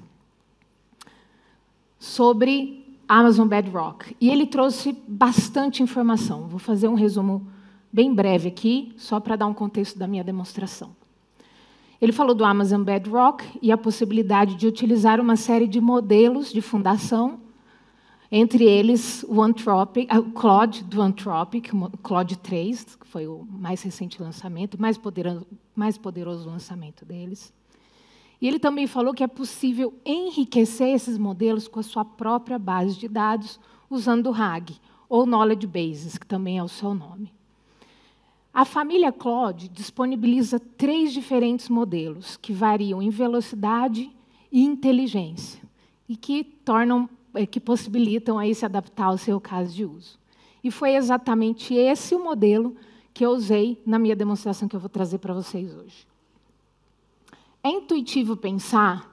Speaker 5: sobre Amazon Bedrock. E ele trouxe bastante informação. Vou fazer um resumo bem breve aqui, só para dar um contexto da minha demonstração. Ele falou do Amazon Bedrock e a possibilidade de utilizar uma série de modelos de fundação, entre eles o, Anthropic, ah, o Claude do Anthropic, Claude 3, que foi o mais recente lançamento, mais poderoso, mais poderoso lançamento deles. E ele também falou que é possível enriquecer esses modelos com a sua própria base de dados, usando o RAG, ou Knowledge Bases, que também é o seu nome. A família Claude disponibiliza três diferentes modelos, que variam em velocidade e inteligência, e que tornam eh, que possibilitam aí se adaptar ao seu caso de uso. E foi exatamente esse o modelo que eu usei na minha demonstração que eu vou trazer para vocês hoje. É intuitivo pensar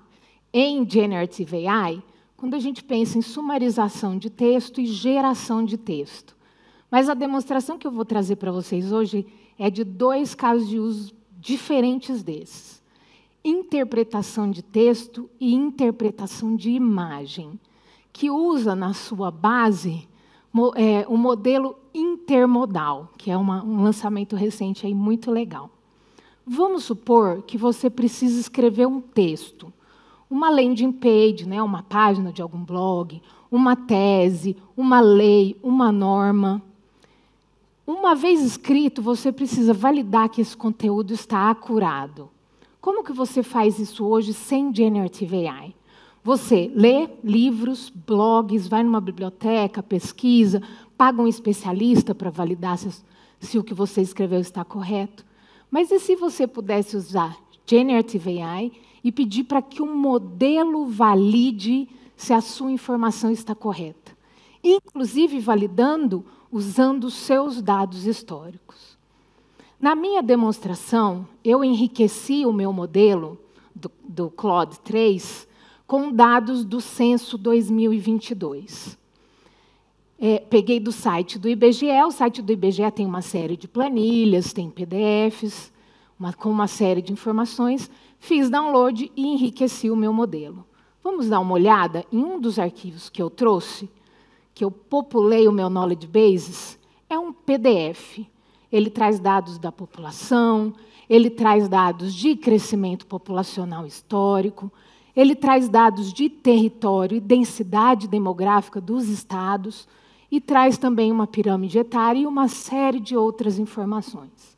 Speaker 5: em Generative AI quando a gente pensa em sumarização de texto e geração de texto. Mas a demonstração que eu vou trazer para vocês hoje é de dois casos de uso diferentes desses: interpretação de texto e interpretação de imagem, que usa na sua base é, o modelo intermodal, que é uma, um lançamento recente aí muito legal. Vamos supor que você precisa escrever um texto, uma landing page, né, uma página de algum blog, uma tese, uma lei, uma norma. Uma vez escrito, você precisa validar que esse conteúdo está acurado. Como que você faz isso hoje sem Generative AI? Você lê livros, blogs, vai numa biblioteca, pesquisa, paga um especialista para validar se, se o que você escreveu está correto. Mas e se você pudesse usar Generative AI e pedir para que o um modelo valide se a sua informação está correta? Inclusive validando usando seus dados históricos. Na minha demonstração, eu enriqueci o meu modelo do, do Claude 3 com dados do censo 2022 é, peguei do site do IBGE. O site do IBGE tem uma série de planilhas, tem PDFs, uma, com uma série de informações. Fiz download e enriqueci o meu modelo. Vamos dar uma olhada em um dos arquivos que eu trouxe, que eu populei o meu Knowledge Bases. É um PDF. Ele traz dados da população, ele traz dados de crescimento populacional histórico, ele traz dados de território e densidade demográfica dos estados e traz também uma pirâmide etária e uma série de outras informações.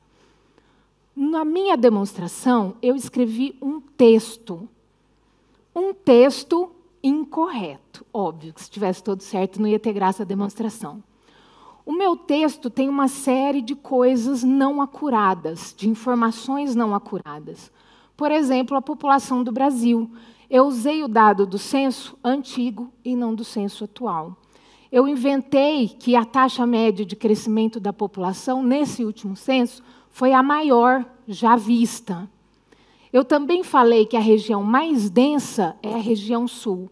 Speaker 5: Na minha demonstração, eu escrevi um texto. Um texto incorreto, óbvio, que se tivesse todo certo não ia ter graça a demonstração. O meu texto tem uma série de coisas não acuradas, de informações não acuradas. Por exemplo, a população do Brasil. Eu usei o dado do censo antigo e não do censo atual. Eu inventei que a taxa média de crescimento da população nesse último censo foi a maior já vista. Eu também falei que a região mais densa é a região sul.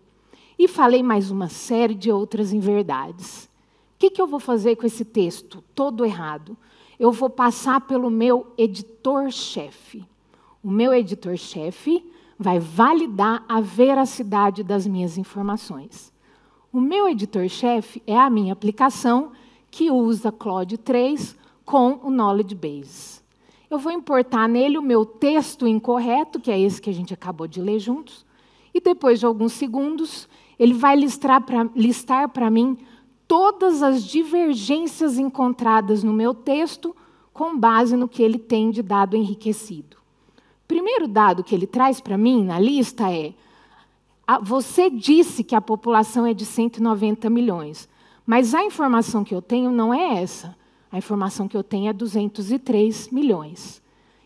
Speaker 5: E falei mais uma série de outras inverdades. O que, que, eu vou fazer com esse texto todo errado? Eu vou passar pelo meu editor-chefe. O meu editor-chefe vai validar a veracidade das minhas informações. O meu editor-chefe é a minha aplicação que usa Cloud 3 com o Knowledge Base. Eu vou importar nele o meu texto incorreto, que é esse que a gente acabou de ler juntos, e depois de alguns segundos, ele vai listar para mim todas as divergências encontradas no meu texto com base no que ele tem de dado enriquecido. O primeiro dado que ele traz para mim na lista é você disse que a população é de 190 milhões, mas a informação que eu tenho não é essa. A informação que eu tenho é 203 milhões.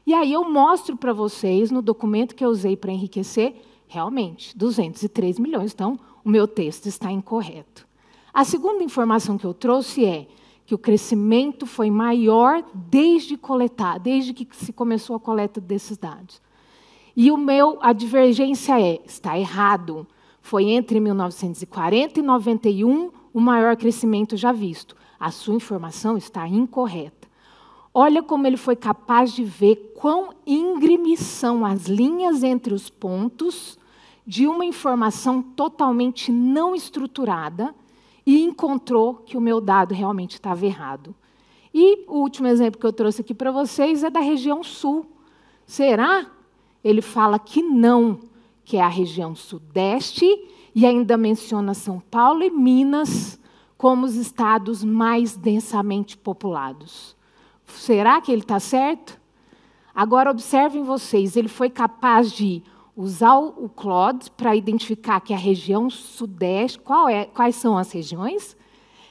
Speaker 5: E aí eu mostro para vocês, no documento que eu usei para enriquecer, realmente, 203 milhões. Então, o meu texto está incorreto. A segunda informação que eu trouxe é que o crescimento foi maior desde coletar, desde que se começou a coleta desses dados. E o meu, a divergência é, está errado. Foi entre 1940 e 91 o maior crescimento já visto. A sua informação está incorreta. Olha como ele foi capaz de ver quão íngremes são as linhas entre os pontos de uma informação totalmente não estruturada e encontrou que o meu dado realmente estava errado. E o último exemplo que eu trouxe aqui para vocês é da região sul. Será ele fala que não, que é a região sudeste, e ainda menciona São Paulo e Minas como os estados mais densamente populados. Será que ele está certo? Agora observem vocês, ele foi capaz de usar o CLOD para identificar que a região sudeste, é, quais são as regiões,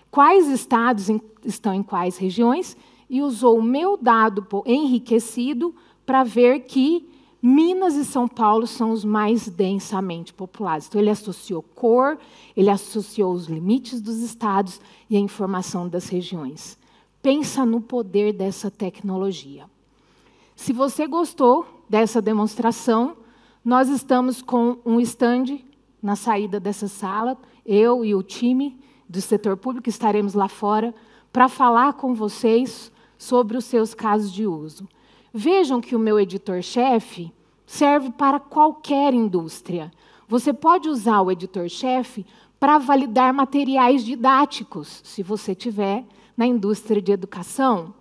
Speaker 5: quais estados em, estão em quais regiões, e usou o meu dado enriquecido para ver que Minas e São Paulo são os mais densamente populados. Então, ele associou cor, ele associou os limites dos estados e a informação das regiões. Pensa no poder dessa tecnologia. Se você gostou dessa demonstração, nós estamos com um stand na saída dessa sala. Eu e o time do setor público estaremos lá fora para falar com vocês sobre os seus casos de uso. Vejam que o meu editor-chefe serve para qualquer indústria. Você pode usar o editor-chefe para validar materiais didáticos, se você tiver na indústria de educação.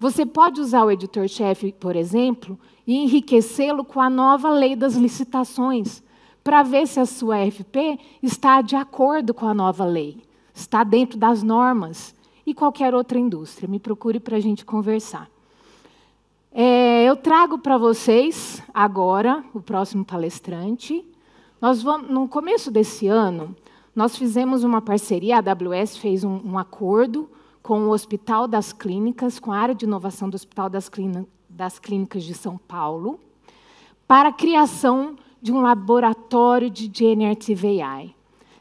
Speaker 5: Você pode usar o editor-chefe, por exemplo, e enriquecê-lo com a nova lei das licitações, para ver se a sua RFP está de acordo com a nova lei, está dentro das normas. E qualquer outra indústria, me procure para a gente conversar. É, eu trago para vocês agora o próximo palestrante. Nós vamos, no começo desse ano, nós fizemos uma parceria, a AWS fez um, um acordo com o Hospital das Clínicas, com a área de inovação do Hospital das, das Clínicas de São Paulo, para a criação de um laboratório de Generative AI.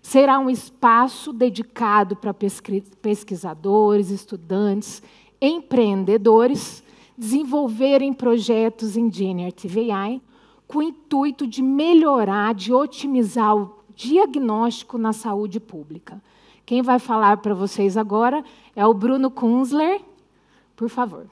Speaker 5: Será um espaço dedicado para pesquisadores, estudantes, empreendedores desenvolverem projetos em Generative AI com o intuito de melhorar, de otimizar o diagnóstico na saúde pública. Quem vai falar para vocês agora é o Bruno Kunzler. Por favor.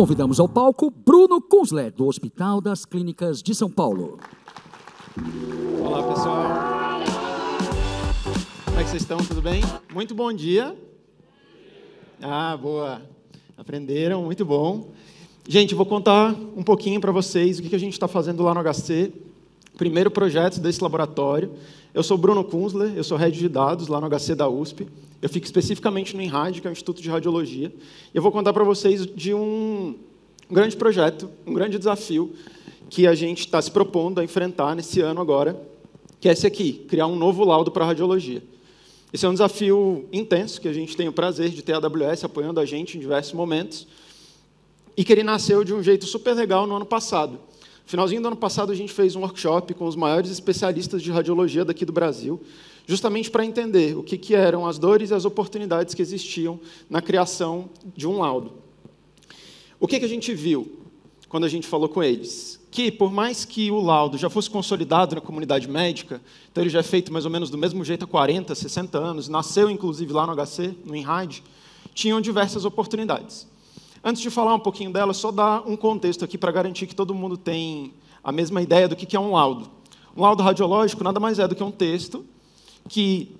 Speaker 1: Convidamos ao palco Bruno Kunzler, do Hospital das Clínicas de São Paulo.
Speaker 3: Olá, pessoal. Como é que vocês estão? Tudo bem? Muito bom dia. Ah, boa. Aprenderam, muito bom. Gente, vou contar um pouquinho para vocês o que a gente está fazendo lá no HC. Primeiro projeto desse laboratório. Eu sou Bruno Kunzler, eu sou head de dados lá no HC da USP. Eu fico especificamente no INRAD, que é o Instituto de Radiologia. E eu vou contar para vocês de um grande projeto, um grande desafio que a gente está se propondo a enfrentar nesse ano agora, que é esse aqui, criar um novo laudo para radiologia. Esse é um desafio intenso que a gente tem o prazer de ter a AWS apoiando a gente em diversos momentos e que ele nasceu de um jeito super legal no ano passado. Finalzinho do ano passado, a gente fez um workshop com os maiores especialistas de radiologia daqui do Brasil, justamente para entender o que, que eram as dores e as oportunidades que existiam na criação de um laudo. O que, que a gente viu quando a gente falou com eles? que, por mais que o laudo já fosse consolidado na comunidade médica, então ele já é feito mais ou menos do mesmo jeito há 40, 60 anos, nasceu inclusive lá no HC, no INRAD, tinham diversas oportunidades. Antes de falar um pouquinho dela, só dar um contexto aqui para garantir que todo mundo tem a mesma ideia do que é um laudo. Um laudo radiológico nada mais é do que um texto que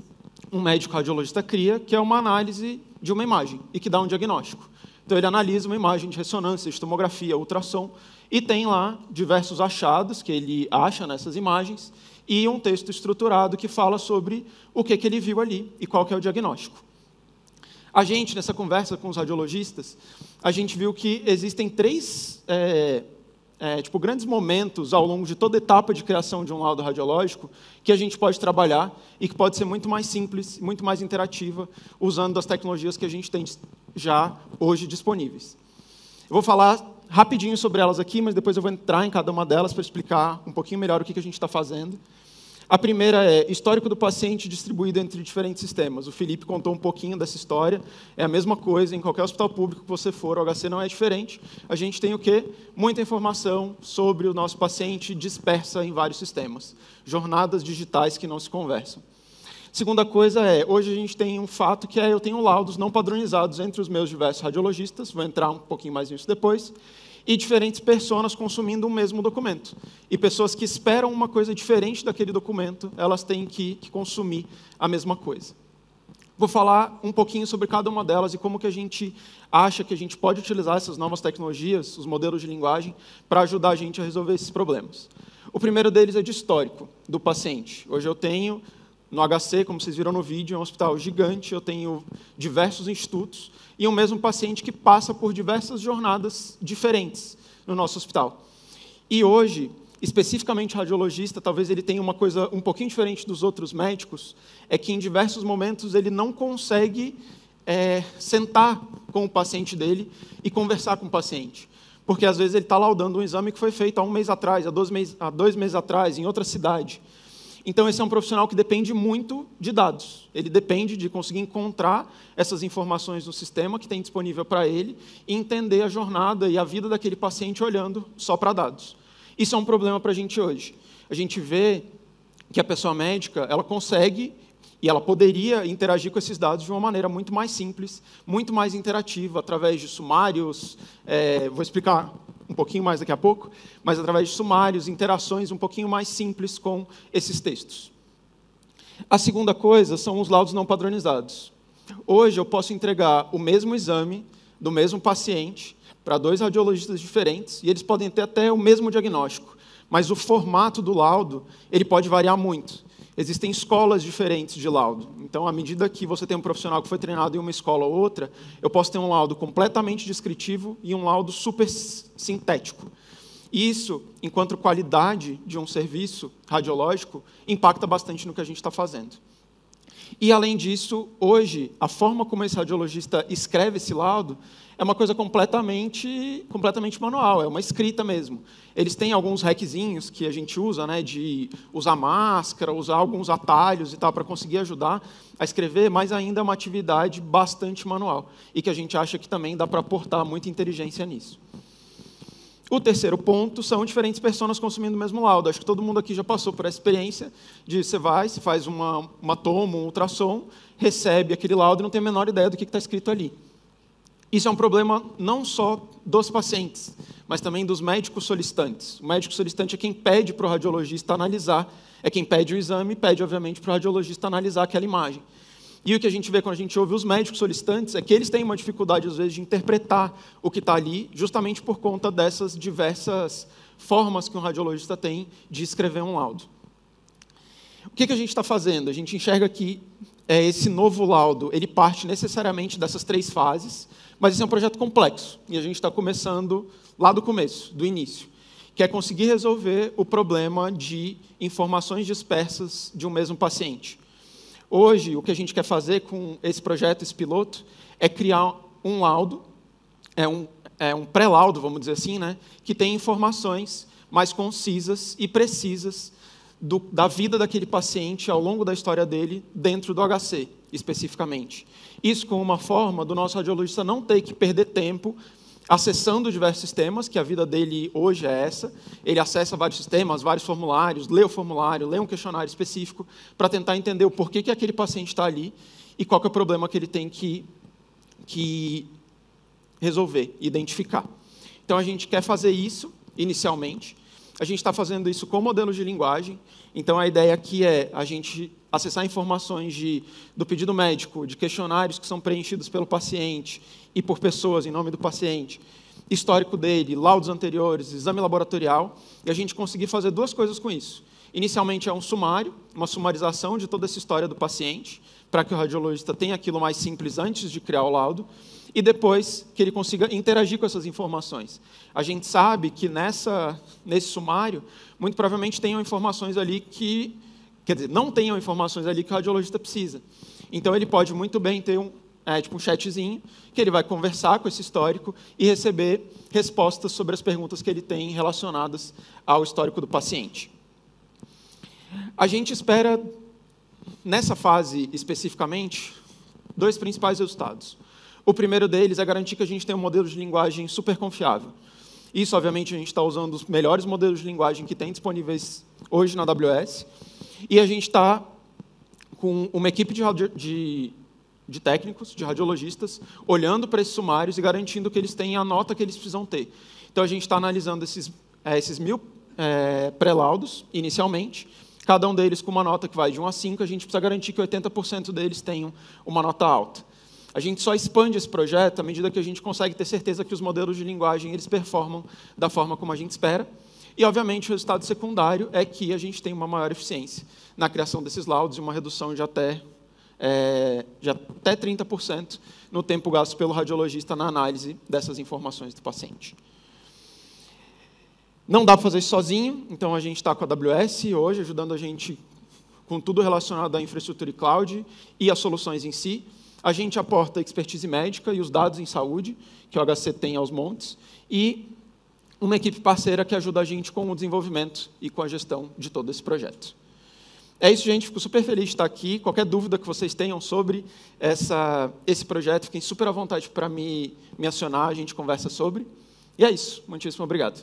Speaker 3: um médico radiologista cria, que é uma análise de uma imagem e que dá um diagnóstico. Então ele analisa uma imagem de ressonância, de tomografia, ultrassom e tem lá diversos achados que ele acha nessas imagens e um texto estruturado que fala sobre o que, que ele viu ali e qual que é o diagnóstico. A gente, nessa conversa com os radiologistas, a gente viu que existem três é, é, tipo, grandes momentos ao longo de toda etapa de criação de um laudo radiológico que a gente pode trabalhar e que pode ser muito mais simples, muito mais interativa, usando as tecnologias que a gente tem já hoje disponíveis. Eu vou falar rapidinho sobre elas aqui, mas depois eu vou entrar em cada uma delas para explicar um pouquinho melhor o que a gente está fazendo. A primeira é histórico do paciente distribuído entre diferentes sistemas. O Felipe contou um pouquinho dessa história. É a mesma coisa em qualquer hospital público que você for, o HC não é diferente. A gente tem o quê? Muita informação sobre o nosso paciente dispersa em vários sistemas. Jornadas digitais que não se conversam. Segunda coisa é, hoje a gente tem um fato que é eu tenho laudos não padronizados entre os meus diversos radiologistas, vou entrar um pouquinho mais nisso depois e diferentes pessoas consumindo o mesmo documento. E pessoas que esperam uma coisa diferente daquele documento, elas têm que, que consumir a mesma coisa. Vou falar um pouquinho sobre cada uma delas e como que a gente acha que a gente pode utilizar essas novas tecnologias, os modelos de linguagem, para ajudar a gente a resolver esses problemas. O primeiro deles é de histórico do paciente. Hoje eu tenho no HC, como vocês viram no vídeo, é um hospital gigante, eu tenho diversos institutos e um é mesmo paciente que passa por diversas jornadas diferentes no nosso hospital. E hoje, especificamente radiologista, talvez ele tenha uma coisa um pouquinho diferente dos outros médicos, é que em diversos momentos ele não consegue é, sentar com o paciente dele e conversar com o paciente. Porque às vezes ele está laudando um exame que foi feito há um mês atrás, há dois há dois meses atrás, em outra cidade. Então, esse é um profissional que depende muito de dados. Ele depende de conseguir encontrar essas informações no sistema que tem disponível para ele e entender a jornada e a vida daquele paciente olhando só para dados. Isso é um problema para a gente hoje. A gente vê que a pessoa médica ela consegue e ela poderia interagir com esses dados de uma maneira muito mais simples, muito mais interativa, através de sumários. É, vou explicar um pouquinho mais daqui a pouco, mas através de sumários, interações um pouquinho mais simples com esses textos. A segunda coisa são os laudos não padronizados. Hoje eu posso entregar o mesmo exame do mesmo paciente para dois radiologistas diferentes e eles podem ter até o mesmo diagnóstico, mas o formato do laudo ele pode variar muito. Existem escolas diferentes de laudo. Então, à medida que você tem um profissional que foi treinado em uma escola ou outra, eu posso ter um laudo completamente descritivo e um laudo super sintético. Isso, enquanto qualidade de um serviço radiológico, impacta bastante no que a gente está fazendo. E, além disso, hoje, a forma como esse radiologista escreve esse laudo é uma coisa completamente, completamente manual, é uma escrita mesmo. Eles têm alguns hackzinhos que a gente usa, né, de usar máscara, usar alguns atalhos e tal para conseguir ajudar a escrever, mas ainda é uma atividade bastante manual e que a gente acha que também dá para aportar muita inteligência nisso. O terceiro ponto são diferentes pessoas consumindo o mesmo laudo. Acho que todo mundo aqui já passou por essa experiência de você vai, se faz uma, uma toma, um ultrassom, recebe aquele laudo e não tem a menor ideia do que está escrito ali. Isso é um problema não só dos pacientes, mas também dos médicos solicitantes. O médico solicitante é quem pede para o radiologista analisar, é quem pede o exame, pede, obviamente, para o radiologista analisar aquela imagem. E o que a gente vê quando a gente ouve os médicos solicitantes é que eles têm uma dificuldade, às vezes, de interpretar o que está ali, justamente por conta dessas diversas formas que um radiologista tem de escrever um laudo. O que, que a gente está fazendo? A gente enxerga que é, esse novo laudo ele parte necessariamente dessas três fases. Mas esse é um projeto complexo e a gente está começando lá do começo, do início, que é conseguir resolver o problema de informações dispersas de um mesmo paciente. Hoje, o que a gente quer fazer com esse projeto, esse piloto, é criar um laudo, é um, é um pré-laudo, vamos dizer assim, né, que tem informações mais concisas e precisas do, da vida daquele paciente ao longo da história dele dentro do HC, especificamente. Isso com uma forma do nosso radiologista não ter que perder tempo acessando diversos sistemas, que a vida dele hoje é essa. Ele acessa vários sistemas, vários formulários, lê o formulário, lê um questionário específico para tentar entender o porquê que aquele paciente está ali e qual é o problema que ele tem que, que resolver, identificar. Então, a gente quer fazer isso inicialmente. A gente está fazendo isso com modelos de linguagem. Então, a ideia aqui é a gente acessar informações de, do pedido médico, de questionários que são preenchidos pelo paciente e por pessoas em nome do paciente, histórico dele, laudos anteriores, exame laboratorial, e a gente conseguir fazer duas coisas com isso. Inicialmente é um sumário, uma sumarização de toda essa história do paciente, para que o radiologista tenha aquilo mais simples antes de criar o laudo, e depois que ele consiga interagir com essas informações. A gente sabe que nessa, nesse sumário, muito provavelmente tenham informações ali que Quer dizer, não tenham informações ali que o radiologista precisa. Então, ele pode muito bem ter um, é, tipo um chatzinho, que ele vai conversar com esse histórico e receber respostas sobre as perguntas que ele tem relacionadas ao histórico do paciente. A gente espera, nessa fase especificamente, dois principais resultados. O primeiro deles é garantir que a gente tem um modelo de linguagem super confiável. Isso, obviamente, a gente está usando os melhores modelos de linguagem que tem disponíveis hoje na AWS e a gente está com uma equipe de, radio, de, de técnicos, de radiologistas, olhando para esses sumários e garantindo que eles têm a nota que eles precisam ter. Então, a gente está analisando esses, é, esses mil é, pré-laudos, inicialmente, cada um deles com uma nota que vai de 1 a 5, a gente precisa garantir que 80% deles tenham uma nota alta. A gente só expande esse projeto à medida que a gente consegue ter certeza que os modelos de linguagem eles performam da forma como a gente espera. E, obviamente, o resultado secundário é que a gente tem uma maior eficiência na criação desses laudos e uma redução de até, é, de até 30% no tempo gasto pelo radiologista na análise dessas informações do paciente. Não dá para fazer isso sozinho, então a gente está com a AWS hoje, ajudando a gente com tudo relacionado à infraestrutura e cloud e às soluções em si. A gente aporta expertise médica e os dados em saúde, que o HC tem aos montes, e uma equipe parceira que ajuda a gente com o desenvolvimento e com a gestão de todo esse projeto. É isso, gente. Fico super feliz de estar aqui. Qualquer dúvida que vocês tenham sobre essa, esse projeto, fiquem super à vontade para me, me acionar, a gente conversa sobre. E é isso. Muitíssimo obrigado.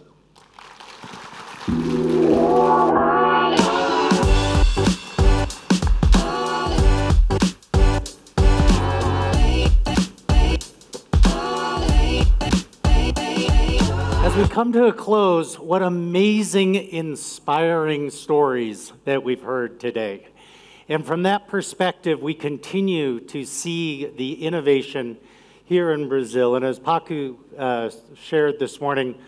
Speaker 2: come to a close, what amazing, inspiring stories that we've heard today. And from that perspective, we continue to see the innovation here in Brazil. And as Paku uh, shared this morning,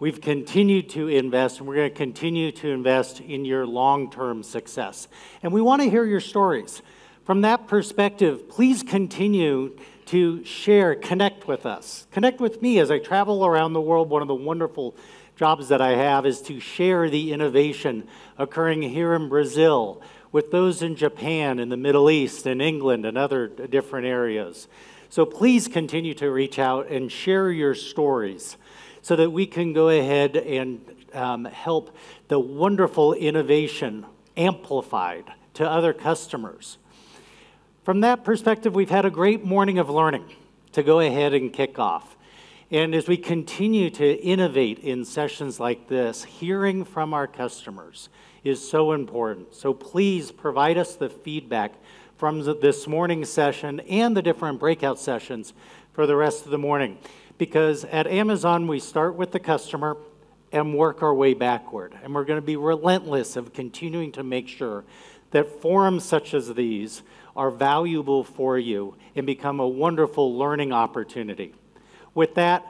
Speaker 2: we've continued to invest and we're going to continue to invest in your long term success. And we want to hear your stories. From that perspective, please continue to share, connect with us. Connect with me as I travel around the world. One of the wonderful jobs that I have is to share the innovation occurring here in Brazil with those in Japan, in the Middle East, in England, and other different areas. So please continue to reach out and share your stories so that we can go ahead and um, help the wonderful innovation amplified to other customers. From that perspective, we've had a great morning of learning to go ahead and kick off. And as we continue to innovate in sessions like this, hearing from our customers is so important. So please provide us the feedback from this morning's session and the different breakout sessions for the rest of the morning. Because at Amazon, we start with the customer and work our way backward. And we're going to be relentless of continuing to make sure that forums such as these are valuable for you and become a wonderful learning opportunity. With that,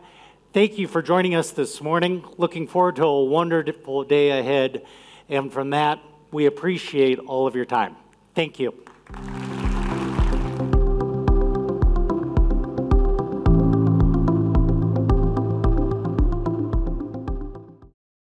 Speaker 2: thank you for joining us this morning. Looking forward to a wonderful day ahead. And from that, we appreciate all of your time. Thank you.